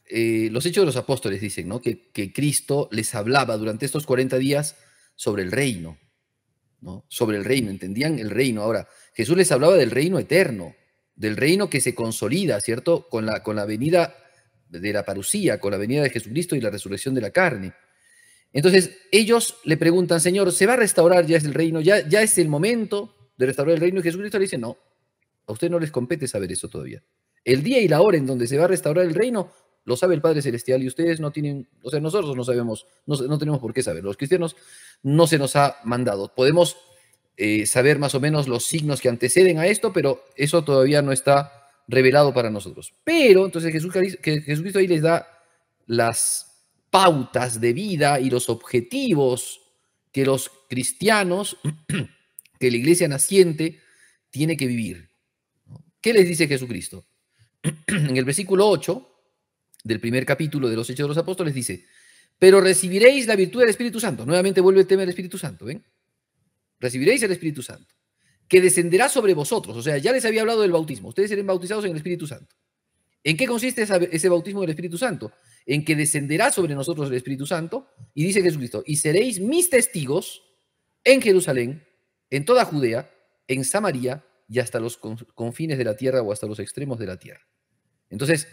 eh, los hechos de los apóstoles dicen, ¿no? Que, Cristo les hablaba durante estos 40 días sobre el reino, ¿no? Sobre el reino, entendían el reino. Ahora, Jesús les hablaba del reino eterno, del reino que se consolida, ¿cierto? Con la, con la venida de la parucía, con la venida de Jesucristo y la resurrección de la carne. Entonces, ellos le preguntan, Señor, ¿se va a restaurar ya es el reino? ¿Ya, ya es el momento de restaurar el reino? Y Jesucristo le dice, no, a usted no les compete saber eso todavía. El día y la hora en donde se va a restaurar el reino lo sabe el Padre Celestial y ustedes no tienen, o sea, nosotros no sabemos, no, tenemos por qué saber. Los cristianos no se nos ha mandado. Podemos eh, saber más o menos los signos que anteceden a esto, pero eso todavía no está revelado para nosotros. Pero entonces Jesús, Jesucristo ahí les da las pautas de vida y los objetivos que los cristianos, [clears throat] que la iglesia naciente tiene que vivir. ¿Qué les dice Jesucristo? [clears throat] En el versículo 8 del primer capítulo de los Hechos de los Apóstoles dice, pero recibiréis la virtud del Espíritu Santo. Nuevamente vuelve el tema del Espíritu Santo, ¿ven? Recibiréis el Espíritu Santo, que descenderá sobre vosotros. O sea, ya les había hablado del bautismo. Ustedes serán bautizados en el Espíritu Santo. ¿En qué consiste ese bautismo del Espíritu Santo? En que descenderá sobre nosotros el Espíritu Santo y dice Jesucristo, y seréis mis testigos en Jerusalén, en toda Judea, en Samaria y hasta los confines de la tierra o hasta los extremos de la tierra. Entonces,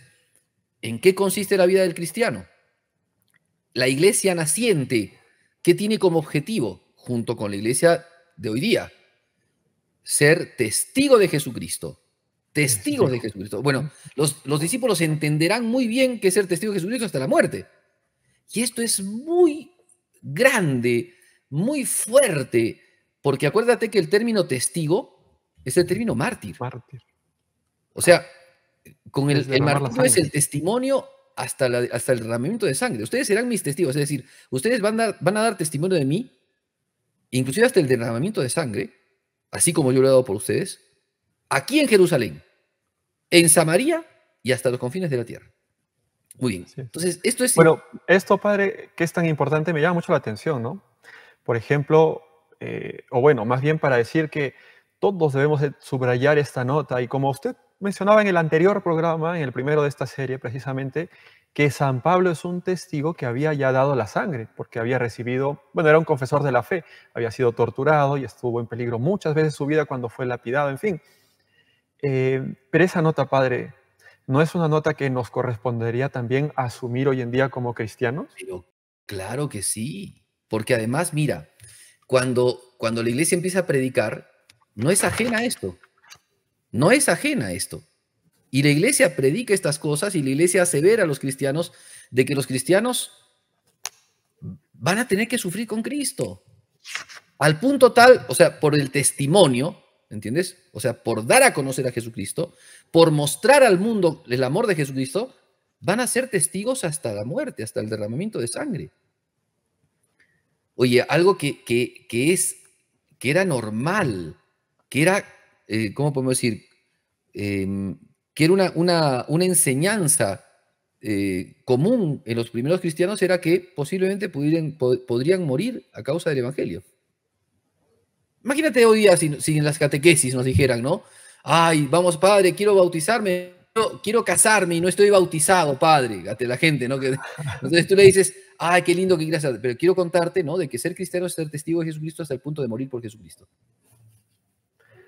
¿En qué consiste la vida del cristiano? La iglesia naciente, ¿qué tiene como objetivo, junto con la iglesia de hoy día? Ser testigo de Jesucristo. testigo de Jesucristo. Bueno, los, discípulos entenderán muy bien que ser testigo de Jesucristo hasta la muerte. Y esto es muy grande, muy fuerte, porque acuérdate que el término testigo es el término mártir. Mártir. O sea, con el, martillo es el testimonio hasta, hasta el derramamiento de sangre. Ustedes serán mis testigos, es decir, ustedes van a, van a dar testimonio de mí, inclusive hasta el derramamiento de sangre, así como yo lo he dado por ustedes, aquí en Jerusalén, en Samaria y hasta los confines de la tierra. Muy bien. Entonces, esto es... Bueno, esto, padre, que es tan importante, me llama mucho la atención, ¿no? Por ejemplo, eh, o bueno, más bien para decir que todos debemos subrayar esta nota y como usted mencionaba en el anterior programa, en el primero de esta serie precisamente, que San Pablo es un testigo que había ya dado la sangre, porque había recibido, bueno, era un confesor de la fe, había sido torturado y estuvo en peligro muchas veces su vida cuando fue lapidado, en fin. Eh, pero esa nota, padre, ¿no es una nota que nos correspondería también asumir hoy en día como cristianos? claro que sí, porque además, mira, cuando, cuando la iglesia empieza a predicar, no es ajena a esto no es ajena a esto. Y la iglesia predica estas cosas y la iglesia asevera a los cristianos de que los cristianos van a tener que sufrir con Cristo. Al punto tal, o sea, por el testimonio, ¿entiendes? O sea, por dar a conocer a Jesucristo, por mostrar al mundo el amor de Jesucristo, van a ser testigos hasta la muerte, hasta el derramamiento de sangre. Oye, algo que, que es, que era normal, que era eh, ¿cómo podemos decir? Em, que era una, una, enseñanza eh, común en los primeros cristianos era que posiblemente pudieran, podrían morir a causa del Evangelio. Imagínate hoy día si, en las catequesis nos dijeran, ¿no? Ay, vamos, padre, quiero bautizarme, quiero, casarme y no estoy bautizado, padre, la gente, ¿no? entonces tú le dices, ay, qué lindo que quieras, pero quiero contarte, ¿no? De que ser cristiano es ser testigo de Jesucristo hasta el punto de morir por Jesucristo.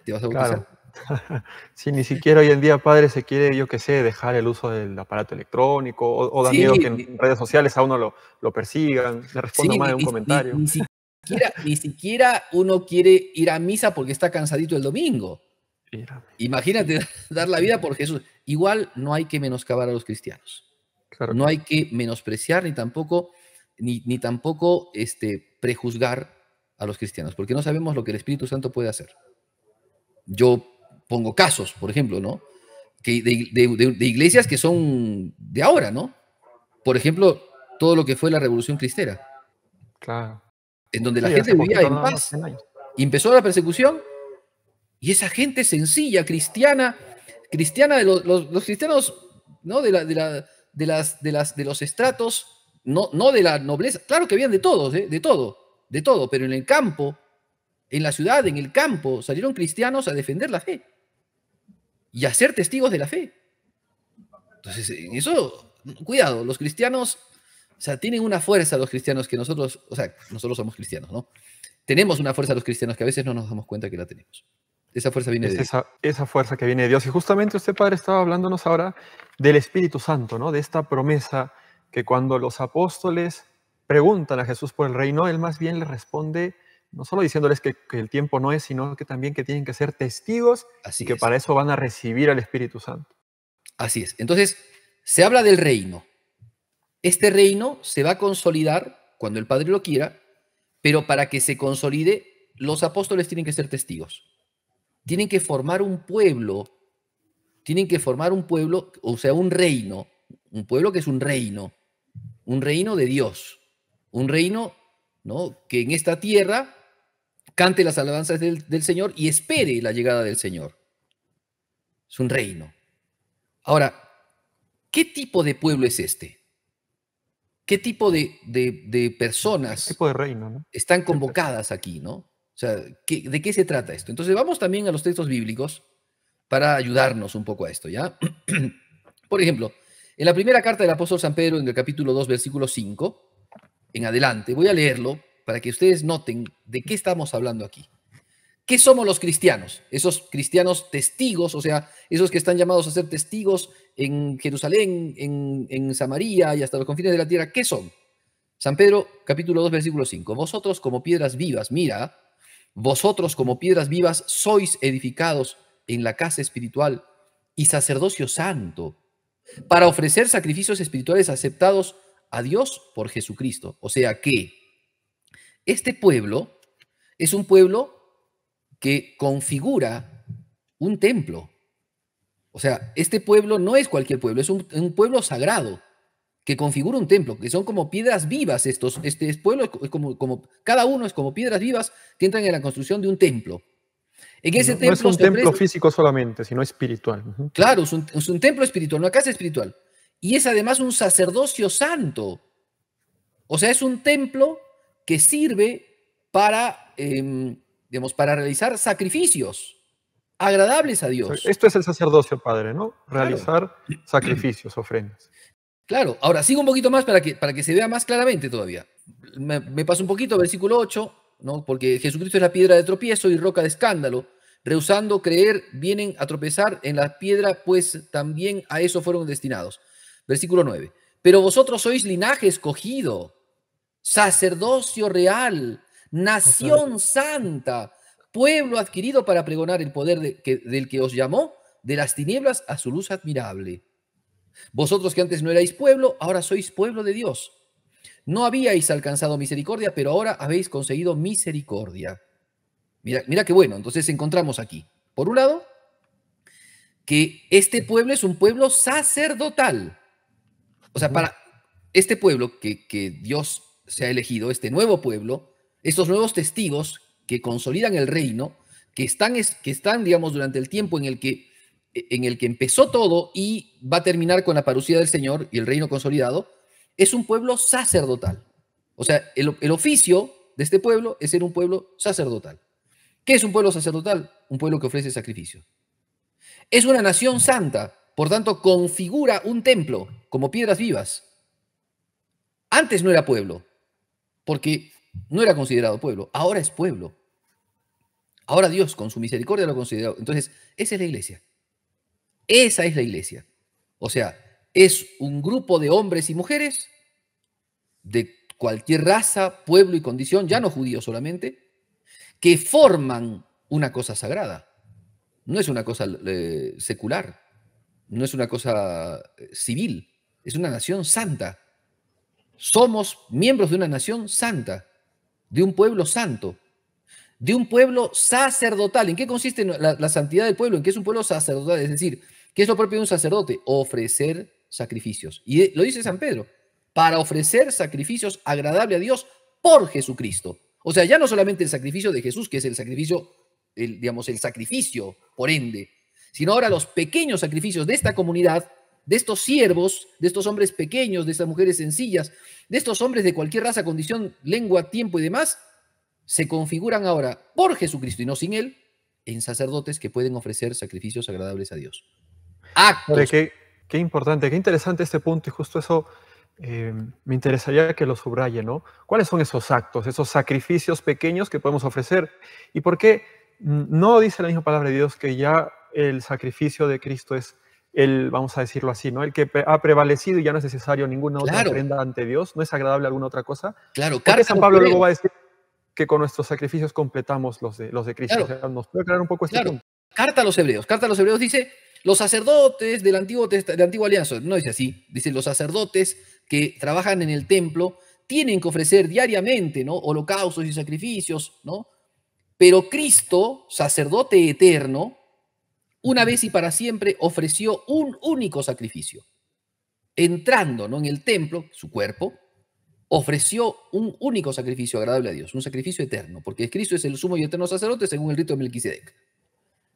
¿Te vas [laughs] sí, ni siquiera hoy en día, padre, se quiere, yo qué sé, dejar el uso del aparato electrónico o, da miedo que en redes sociales a uno lo, lo persigan, le respondan mal un comentario. Ni, siquiera, uno quiere ir a misa porque está cansadito el domingo. Imagínate [laughs] dar la vida por Jesús. Igual no hay que menoscabar a los cristianos. No hay que menospreciar ni tampoco, ni, ni tampoco este, prejuzgar a los cristianos, porque no sabemos lo que el Espíritu Santo puede hacer. Yo pongo casos, por ejemplo, ¿no? Que de, iglesias que son de ahora, ¿no? Por ejemplo, todo lo que fue la Revolución Cristera. Claro. En donde la gente vivía en paz. empezó la persecución y esa gente sencilla, cristiana, cristiana de los, cristianos, ¿no? De, de, las, de, las, de los estratos, no, no de la nobleza, claro que habían de todos, ¿eh? de todo, de todo, pero en el campo, en la ciudad, en el campo, salieron cristianos a defender la fe y a ser testigos de la fe. Entonces, eso, cuidado, los cristianos, o sea, tienen una fuerza los cristianos que nosotros, o sea, nosotros somos cristianos, ¿no? Tenemos una fuerza los cristianos que a veces no nos damos cuenta que la tenemos. Esa fuerza viene de Dios. Esa, esa, fuerza que viene de Dios. Y justamente usted, Padre, estaba hablándonos ahora del Espíritu Santo, ¿no? De esta promesa que cuando los apóstoles preguntan a Jesús por el reino, él más bien le responde, no solo diciéndoles que, el tiempo no es, sino que también que tienen que ser testigos Así que para eso van a recibir al Espíritu Santo. Así es. Entonces, se habla del reino. Este reino se va a consolidar cuando el Padre lo quiera, pero para que se consolide, los apóstoles tienen que ser testigos. Tienen que formar un pueblo, tienen que formar un pueblo, o sea, un reino, un pueblo que es un reino, un reino de Dios, un reino ¿no? que en esta tierra cante las alabanzas del, Señor y espere la llegada del Señor. Es un reino. Ahora, ¿qué tipo de pueblo es este? ¿Qué tipo de, de, personas tipo de reino, ¿no? están pues. convocadas aquí, ¿no? O sea, ¿de qué se trata esto? Entonces vamos también a los textos bíblicos para ayudarnos un poco a esto, ¿ya? [clears throat] Por ejemplo, en la primera carta del apóstol San Pedro, en el capítulo 2, versículo 5, en adelante, voy a leerlo para que ustedes noten de qué estamos hablando aquí. ¿Qué somos los cristianos? Esos cristianos testigos, o sea, esos que están llamados a ser testigos en Jerusalén, en, en Samaria y hasta los confines de la tierra, ¿qué son? San Pedro capítulo 2 versículo 5. Vosotros como piedras vivas, mira, vosotros como piedras vivas sois edificados en la casa espiritual y sacerdocio santo para ofrecer sacrificios espirituales aceptados a Dios por Jesucristo. O sea que este pueblo es un pueblo que configura un templo. O sea, este pueblo no es cualquier pueblo, es un, pueblo sagrado que configura un templo, que son como piedras vivas estos, este pueblo es como, cada uno es como piedras vivas que entran en la construcción de un templo. En ese no, templo es un templo físico solamente, sino espiritual. Claro, es un, es un, templo espiritual, una casa espiritual. Y es además un sacerdocio santo. O sea, es un templo que sirve para, em, para realizar sacrificios agradables a Dios. Esto es el sacerdocio, Padre, ¿no? Realizar [clears throat] sacrificios, ofrendas. Claro, ahora sigo un poquito más para que, para que se vea más claramente todavía. Me, paso un poquito, versículo 8, ¿no? porque Jesucristo es la piedra de tropiezo y roca de escándalo. Rehusando creer, vienen a tropezar en la piedra, pues también a eso fueron destinados. Versículo 9. Pero vosotros sois linaje escogido, sacerdocio real, nación santa, pueblo adquirido para pregonar el poder del que os llamó de las tinieblas a su luz admirable. Vosotros que antes no erais pueblo, ahora sois pueblo de Dios. No habíais alcanzado misericordia, pero ahora habéis conseguido misericordia. Mira, mira qué bueno. Entonces encontramos aquí, por un lado, que este pueblo es un pueblo sacerdotal. O sea, para este pueblo que, que Dios se ha elegido, este nuevo pueblo, estos nuevos testigos que consolidan el reino, que están, que están digamos, durante el tiempo en el, que, e, en el que empezó todo y va a terminar con la parucía del Señor y el reino consolidado, es un pueblo sacerdotal. O sea, el, el oficio de este pueblo es ser un pueblo sacerdotal. ¿Qué es un pueblo sacerdotal? Un pueblo que ofrece sacrificio. Es una nación santa, por tanto, configura un templo como piedras vivas. Antes no era pueblo, porque no era considerado pueblo, ahora es pueblo. Ahora Dios con su misericordia lo ha considerado. Entonces, esa es la iglesia. Esa es la iglesia. O sea, es un grupo de hombres y mujeres de cualquier raza, pueblo y condición, ya no judíos solamente, que forman una cosa sagrada. No es una cosa eh, secular, no es una cosa eh, civil, es una nación santa somos miembros de una nación santa, de un pueblo santo, de un pueblo sacerdotal. ¿En qué consiste la, santidad del pueblo? En que es un pueblo sacerdotal, es decir, ¿qué es lo propio de un sacerdote? Ofrecer sacrificios. Y lo dice San Pedro, para ofrecer sacrificios agradables a Dios por Jesucristo. O sea, ya no solamente el sacrificio de Jesús, que es el sacrificio, el, digamos, el sacrificio, por ende, sino ahora los pequeños sacrificios de esta comunidad de estos siervos, de estos hombres pequeños, de estas mujeres sencillas, de estos hombres de cualquier raza, condición, lengua, tiempo y demás, se configuran ahora por Jesucristo y no sin Él en sacerdotes que pueden ofrecer sacrificios agradables a Dios. Actos. Qué, qué importante, qué interesante este punto y justo eso eh, me interesaría que lo subraye, ¿no? ¿Cuáles son esos actos, esos sacrificios pequeños que podemos ofrecer? ¿Y por qué no dice la misma palabra de Dios que ya el sacrificio de Cristo es el, vamos a decirlo así, ¿no? El que ha prevalecido y ya no es necesario ninguna otra prenda ante Dios, no es agradable alguna otra cosa. Claro, San Pablo luego va a decir que con nuestros sacrificios completamos los de, los de Cristo. aclarar un poco este Carta a los hebreos. Carta a los hebreos dice, los sacerdotes del antiguo, de alianza, no dice así, dice los sacerdotes que trabajan en el templo tienen que ofrecer diariamente, ¿no? Holocaustos y sacrificios, ¿no? Pero Cristo, sacerdote eterno, una vez y para siempre ofreció un único sacrificio. Entrando ¿no? en el templo, su cuerpo, ofreció un único sacrificio agradable a Dios, un sacrificio eterno, porque Cristo es el sumo y eterno sacerdote según el rito de Melquisedec.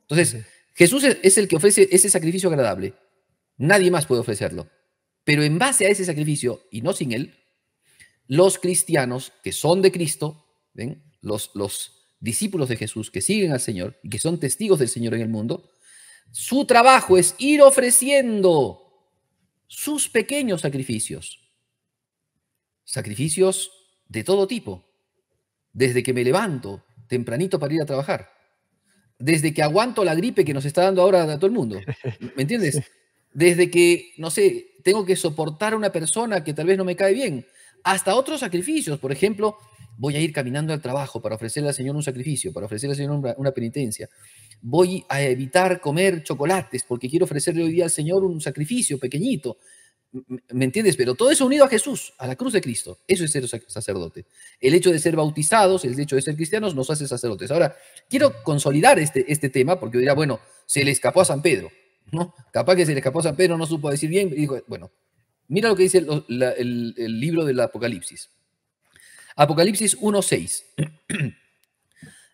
Entonces, Jesús es el que ofrece ese sacrificio agradable. Nadie más puede ofrecerlo. Pero en base a ese sacrificio, y no sin él, los cristianos que son de Cristo, Los, los discípulos de Jesús que siguen al Señor y que son testigos del Señor en el mundo, su trabajo es ir ofreciendo sus pequeños sacrificios. Sacrificios de todo tipo. Desde que me levanto tempranito para ir a trabajar. Desde que aguanto la gripe que nos está dando ahora a todo el mundo. [laughs] ¿Me entiendes? Desde que, no sé, tengo que soportar a una persona que tal vez no me cae bien. Hasta otros sacrificios. Por ejemplo, voy a ir caminando al trabajo para ofrecerle al Señor un sacrificio, para ofrecerle al Señor una, penitencia. Voy a evitar comer chocolates porque quiero ofrecerle hoy día al Señor un sacrificio pequeñito. ¿Me entiendes? Pero todo eso unido a Jesús, a la cruz de Cristo. Eso es ser sacerdote. El hecho de ser bautizados, el hecho de ser cristianos, nos hace sacerdotes. Ahora, quiero consolidar este, este tema porque dirá, bueno, se le escapó a San Pedro. ¿no? Capaz que se le escapó a San Pedro, no supo decir bien. dijo, bueno, mira lo que dice el libro del Apocalipsis Apocalipsis 1.6. [clears throat]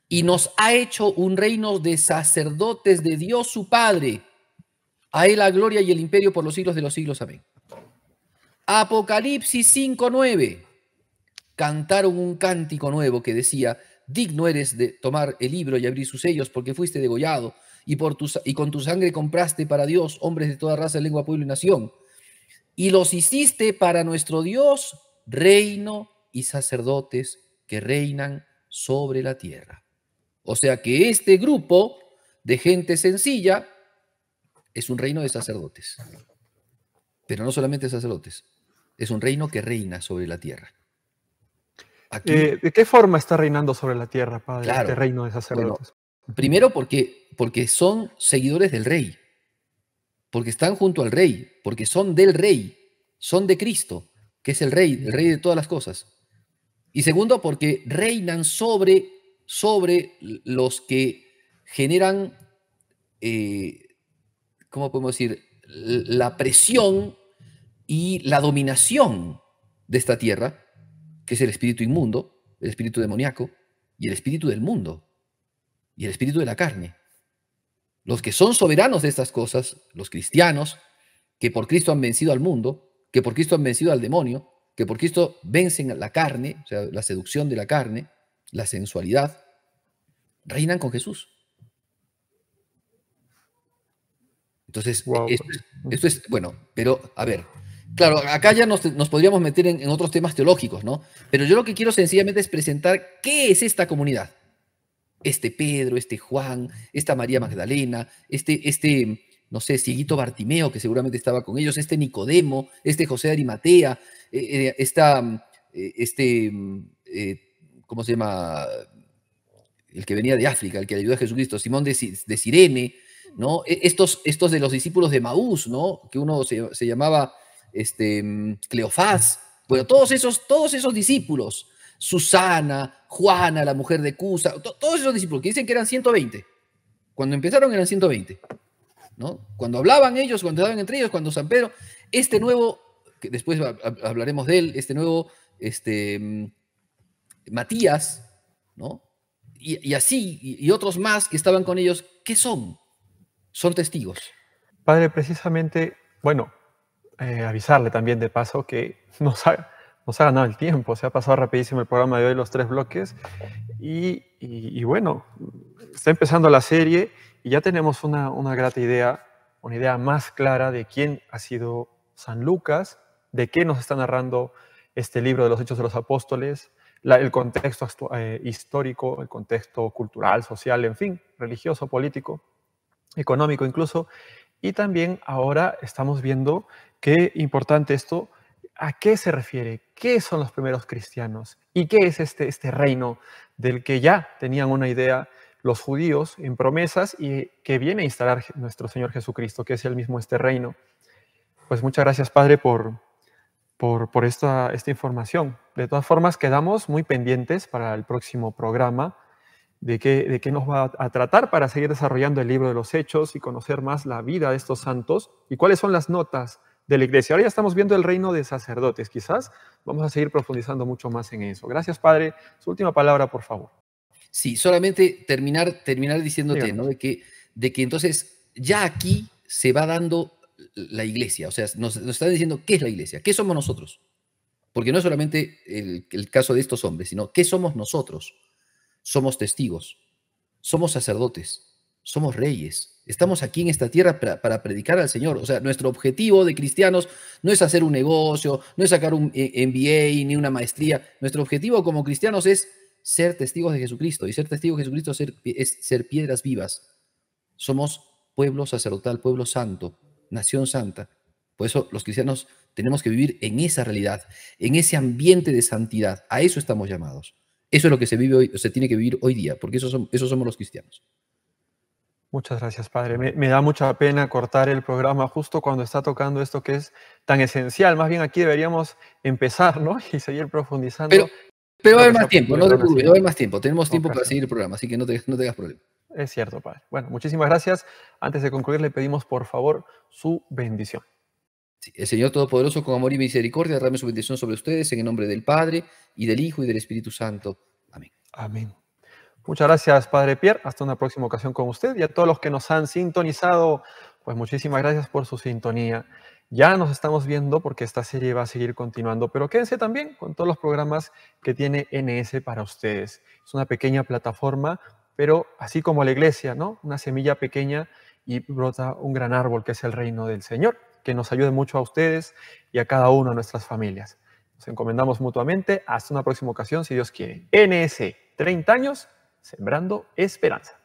y nos ha hecho un reino de sacerdotes de Dios su Padre. A él la gloria y el imperio por los siglos de los siglos. Amén. Apocalipsis 5.9. Cantaron un cántico nuevo que decía, digno eres de tomar el libro y abrir sus sellos porque fuiste degollado y, por tus y con tu sangre compraste para Dios hombres de toda raza, lengua, pueblo y nación. Y los hiciste para nuestro Dios reino y sacerdotes que reinan sobre la tierra. O sea que este grupo de gente sencilla es un reino de sacerdotes. Pero no solamente sacerdotes, es un reino que reina sobre la tierra. Eh, ¿De qué forma está reinando sobre la tierra, Padre, este reino de sacerdotes? primero porque, porque son seguidores del rey, porque están junto al rey, porque son del rey, son de Cristo, que es el rey, el rey de todas las cosas. Y segundo, porque reinan sobre, sobre los que generan, eh, ¿cómo podemos decir?, la presión y la dominación de esta tierra, que es el espíritu inmundo, el espíritu demoníaco y el espíritu del mundo y el espíritu de la carne. Los que son soberanos de estas cosas, los cristianos, que por Cristo han vencido al mundo, que por Cristo han vencido al demonio, que por Cristo vencen la carne, o sea, la seducción de la carne, la sensualidad, reinan con Jesús. Entonces, pues. esto, es, bueno, pero a ver, claro, acá ya nos, podríamos meter en, otros temas teológicos, ¿no? Pero yo lo que quiero sencillamente es presentar qué es esta comunidad. Este Pedro, este Juan, esta María Magdalena, este, este no sé, Siguito Bartimeo, que seguramente estaba con ellos, este Nicodemo, este José de Arimatea, eh, eh, mm, eh, este, mm, ¿cómo se llama? El que venía de África, el que ayudó a Jesucristo, Simón de, Sirene, ¿no? E, estos, estos de los discípulos de Maús, ¿no? Que uno se, llamaba este, mm, Cleofás, bueno, todos esos, todos esos discípulos, Susana, Juana, la mujer de Cusa, todos esos discípulos, que dicen que eran 120, cuando empezaron eran 120. Cuando hablaban ellos, cuando estaban entre ellos, cuando San Pedro, este nuevo, que después hablaremos de él, este nuevo este, mm, Matías, ¿no? Y, así, y, otros más que estaban con ellos, ¿qué son? Son testigos. Padre, precisamente, bueno, eh, avisarle también de paso que no sabe, nos ha ganado el tiempo, se ha pasado rapidísimo el programa de hoy, los tres bloques. Y, bueno, está empezando la serie y ya tenemos una, grata idea, una idea más clara de quién ha sido San Lucas, de qué nos está narrando este libro de los Hechos de los Apóstoles, el contexto eh, histórico, el contexto cultural, social, en fin, religioso, político, económico incluso. Y también ahora estamos viendo qué importante esto a qué se refiere, qué son los primeros cristianos y qué es este, este reino del que ya tenían una idea los judíos en promesas y que viene a instalar nuestro Señor Jesucristo, que es el mismo este reino. Pues muchas gracias, Padre, por, por, esta, esta información. De todas formas, quedamos muy pendientes para el próximo programa de qué, de qué nos va a tratar para seguir desarrollando el libro de los hechos y conocer más la vida de estos santos y cuáles son las notas de la iglesia. Ahora ya estamos viendo el reino de sacerdotes. Quizás vamos a seguir profundizando mucho más en eso. Gracias, Padre. Su última palabra, por favor. Sí, solamente terminar, terminar diciéndote, ¿no? De que, de que entonces ya aquí se va dando la iglesia. O sea, nos, nos están diciendo qué es la iglesia, qué somos nosotros. Porque no es solamente el, el caso de estos hombres, sino qué somos nosotros. Somos testigos, somos sacerdotes, somos reyes, Estamos aquí en esta tierra para, predicar al Señor. O sea, nuestro objetivo de cristianos no es hacer un negocio, no es sacar un eh, MBA ni una maestría. Nuestro objetivo como cristianos es ser testigos de Jesucristo. Y ser testigos de Jesucristo es ser, piedras vivas. Somos pueblo sacerdotal, pueblo santo, nación santa. Por eso los cristianos tenemos que vivir en esa realidad, en ese ambiente de santidad. A eso estamos llamados. Eso es lo que se vive hoy, se tiene que vivir hoy día, porque eso, eso somos los cristianos. Muchas gracias, Padre. Me, da mucha pena cortar el programa justo cuando está tocando esto que es tan esencial. Más bien aquí deberíamos empezar, ¿no? [laughs] Y seguir profundizando. Pero, pero va a haber más tiempo, no te preocupes, va a haber más tiempo. Tenemos tiempo para seguir el programa, así que no, te, no tengas problema. Es cierto, Padre. Bueno, muchísimas gracias. Antes de concluir, le pedimos, por favor, su bendición. el Señor Todopoderoso, con amor y misericordia, derrame su bendición sobre ustedes en el nombre del Padre, y del Hijo, y del Espíritu Santo. Amén. Amén. Muchas gracias, Padre Pierre. Hasta una próxima ocasión con usted y a todos los que nos han sintonizado, pues muchísimas gracias por su sintonía. Ya nos estamos viendo porque esta serie va a seguir continuando, pero quédense también con todos los programas que tiene NS para ustedes. Es una pequeña plataforma, pero así como la iglesia, ¿no? Una semilla pequeña y brota un gran árbol que es el reino del Señor, que nos ayude mucho a ustedes y a cada uno, de nuestras familias. Nos encomendamos mutuamente. Hasta una próxima ocasión, si Dios quiere. NS, 30 años Sembrando Esperanza.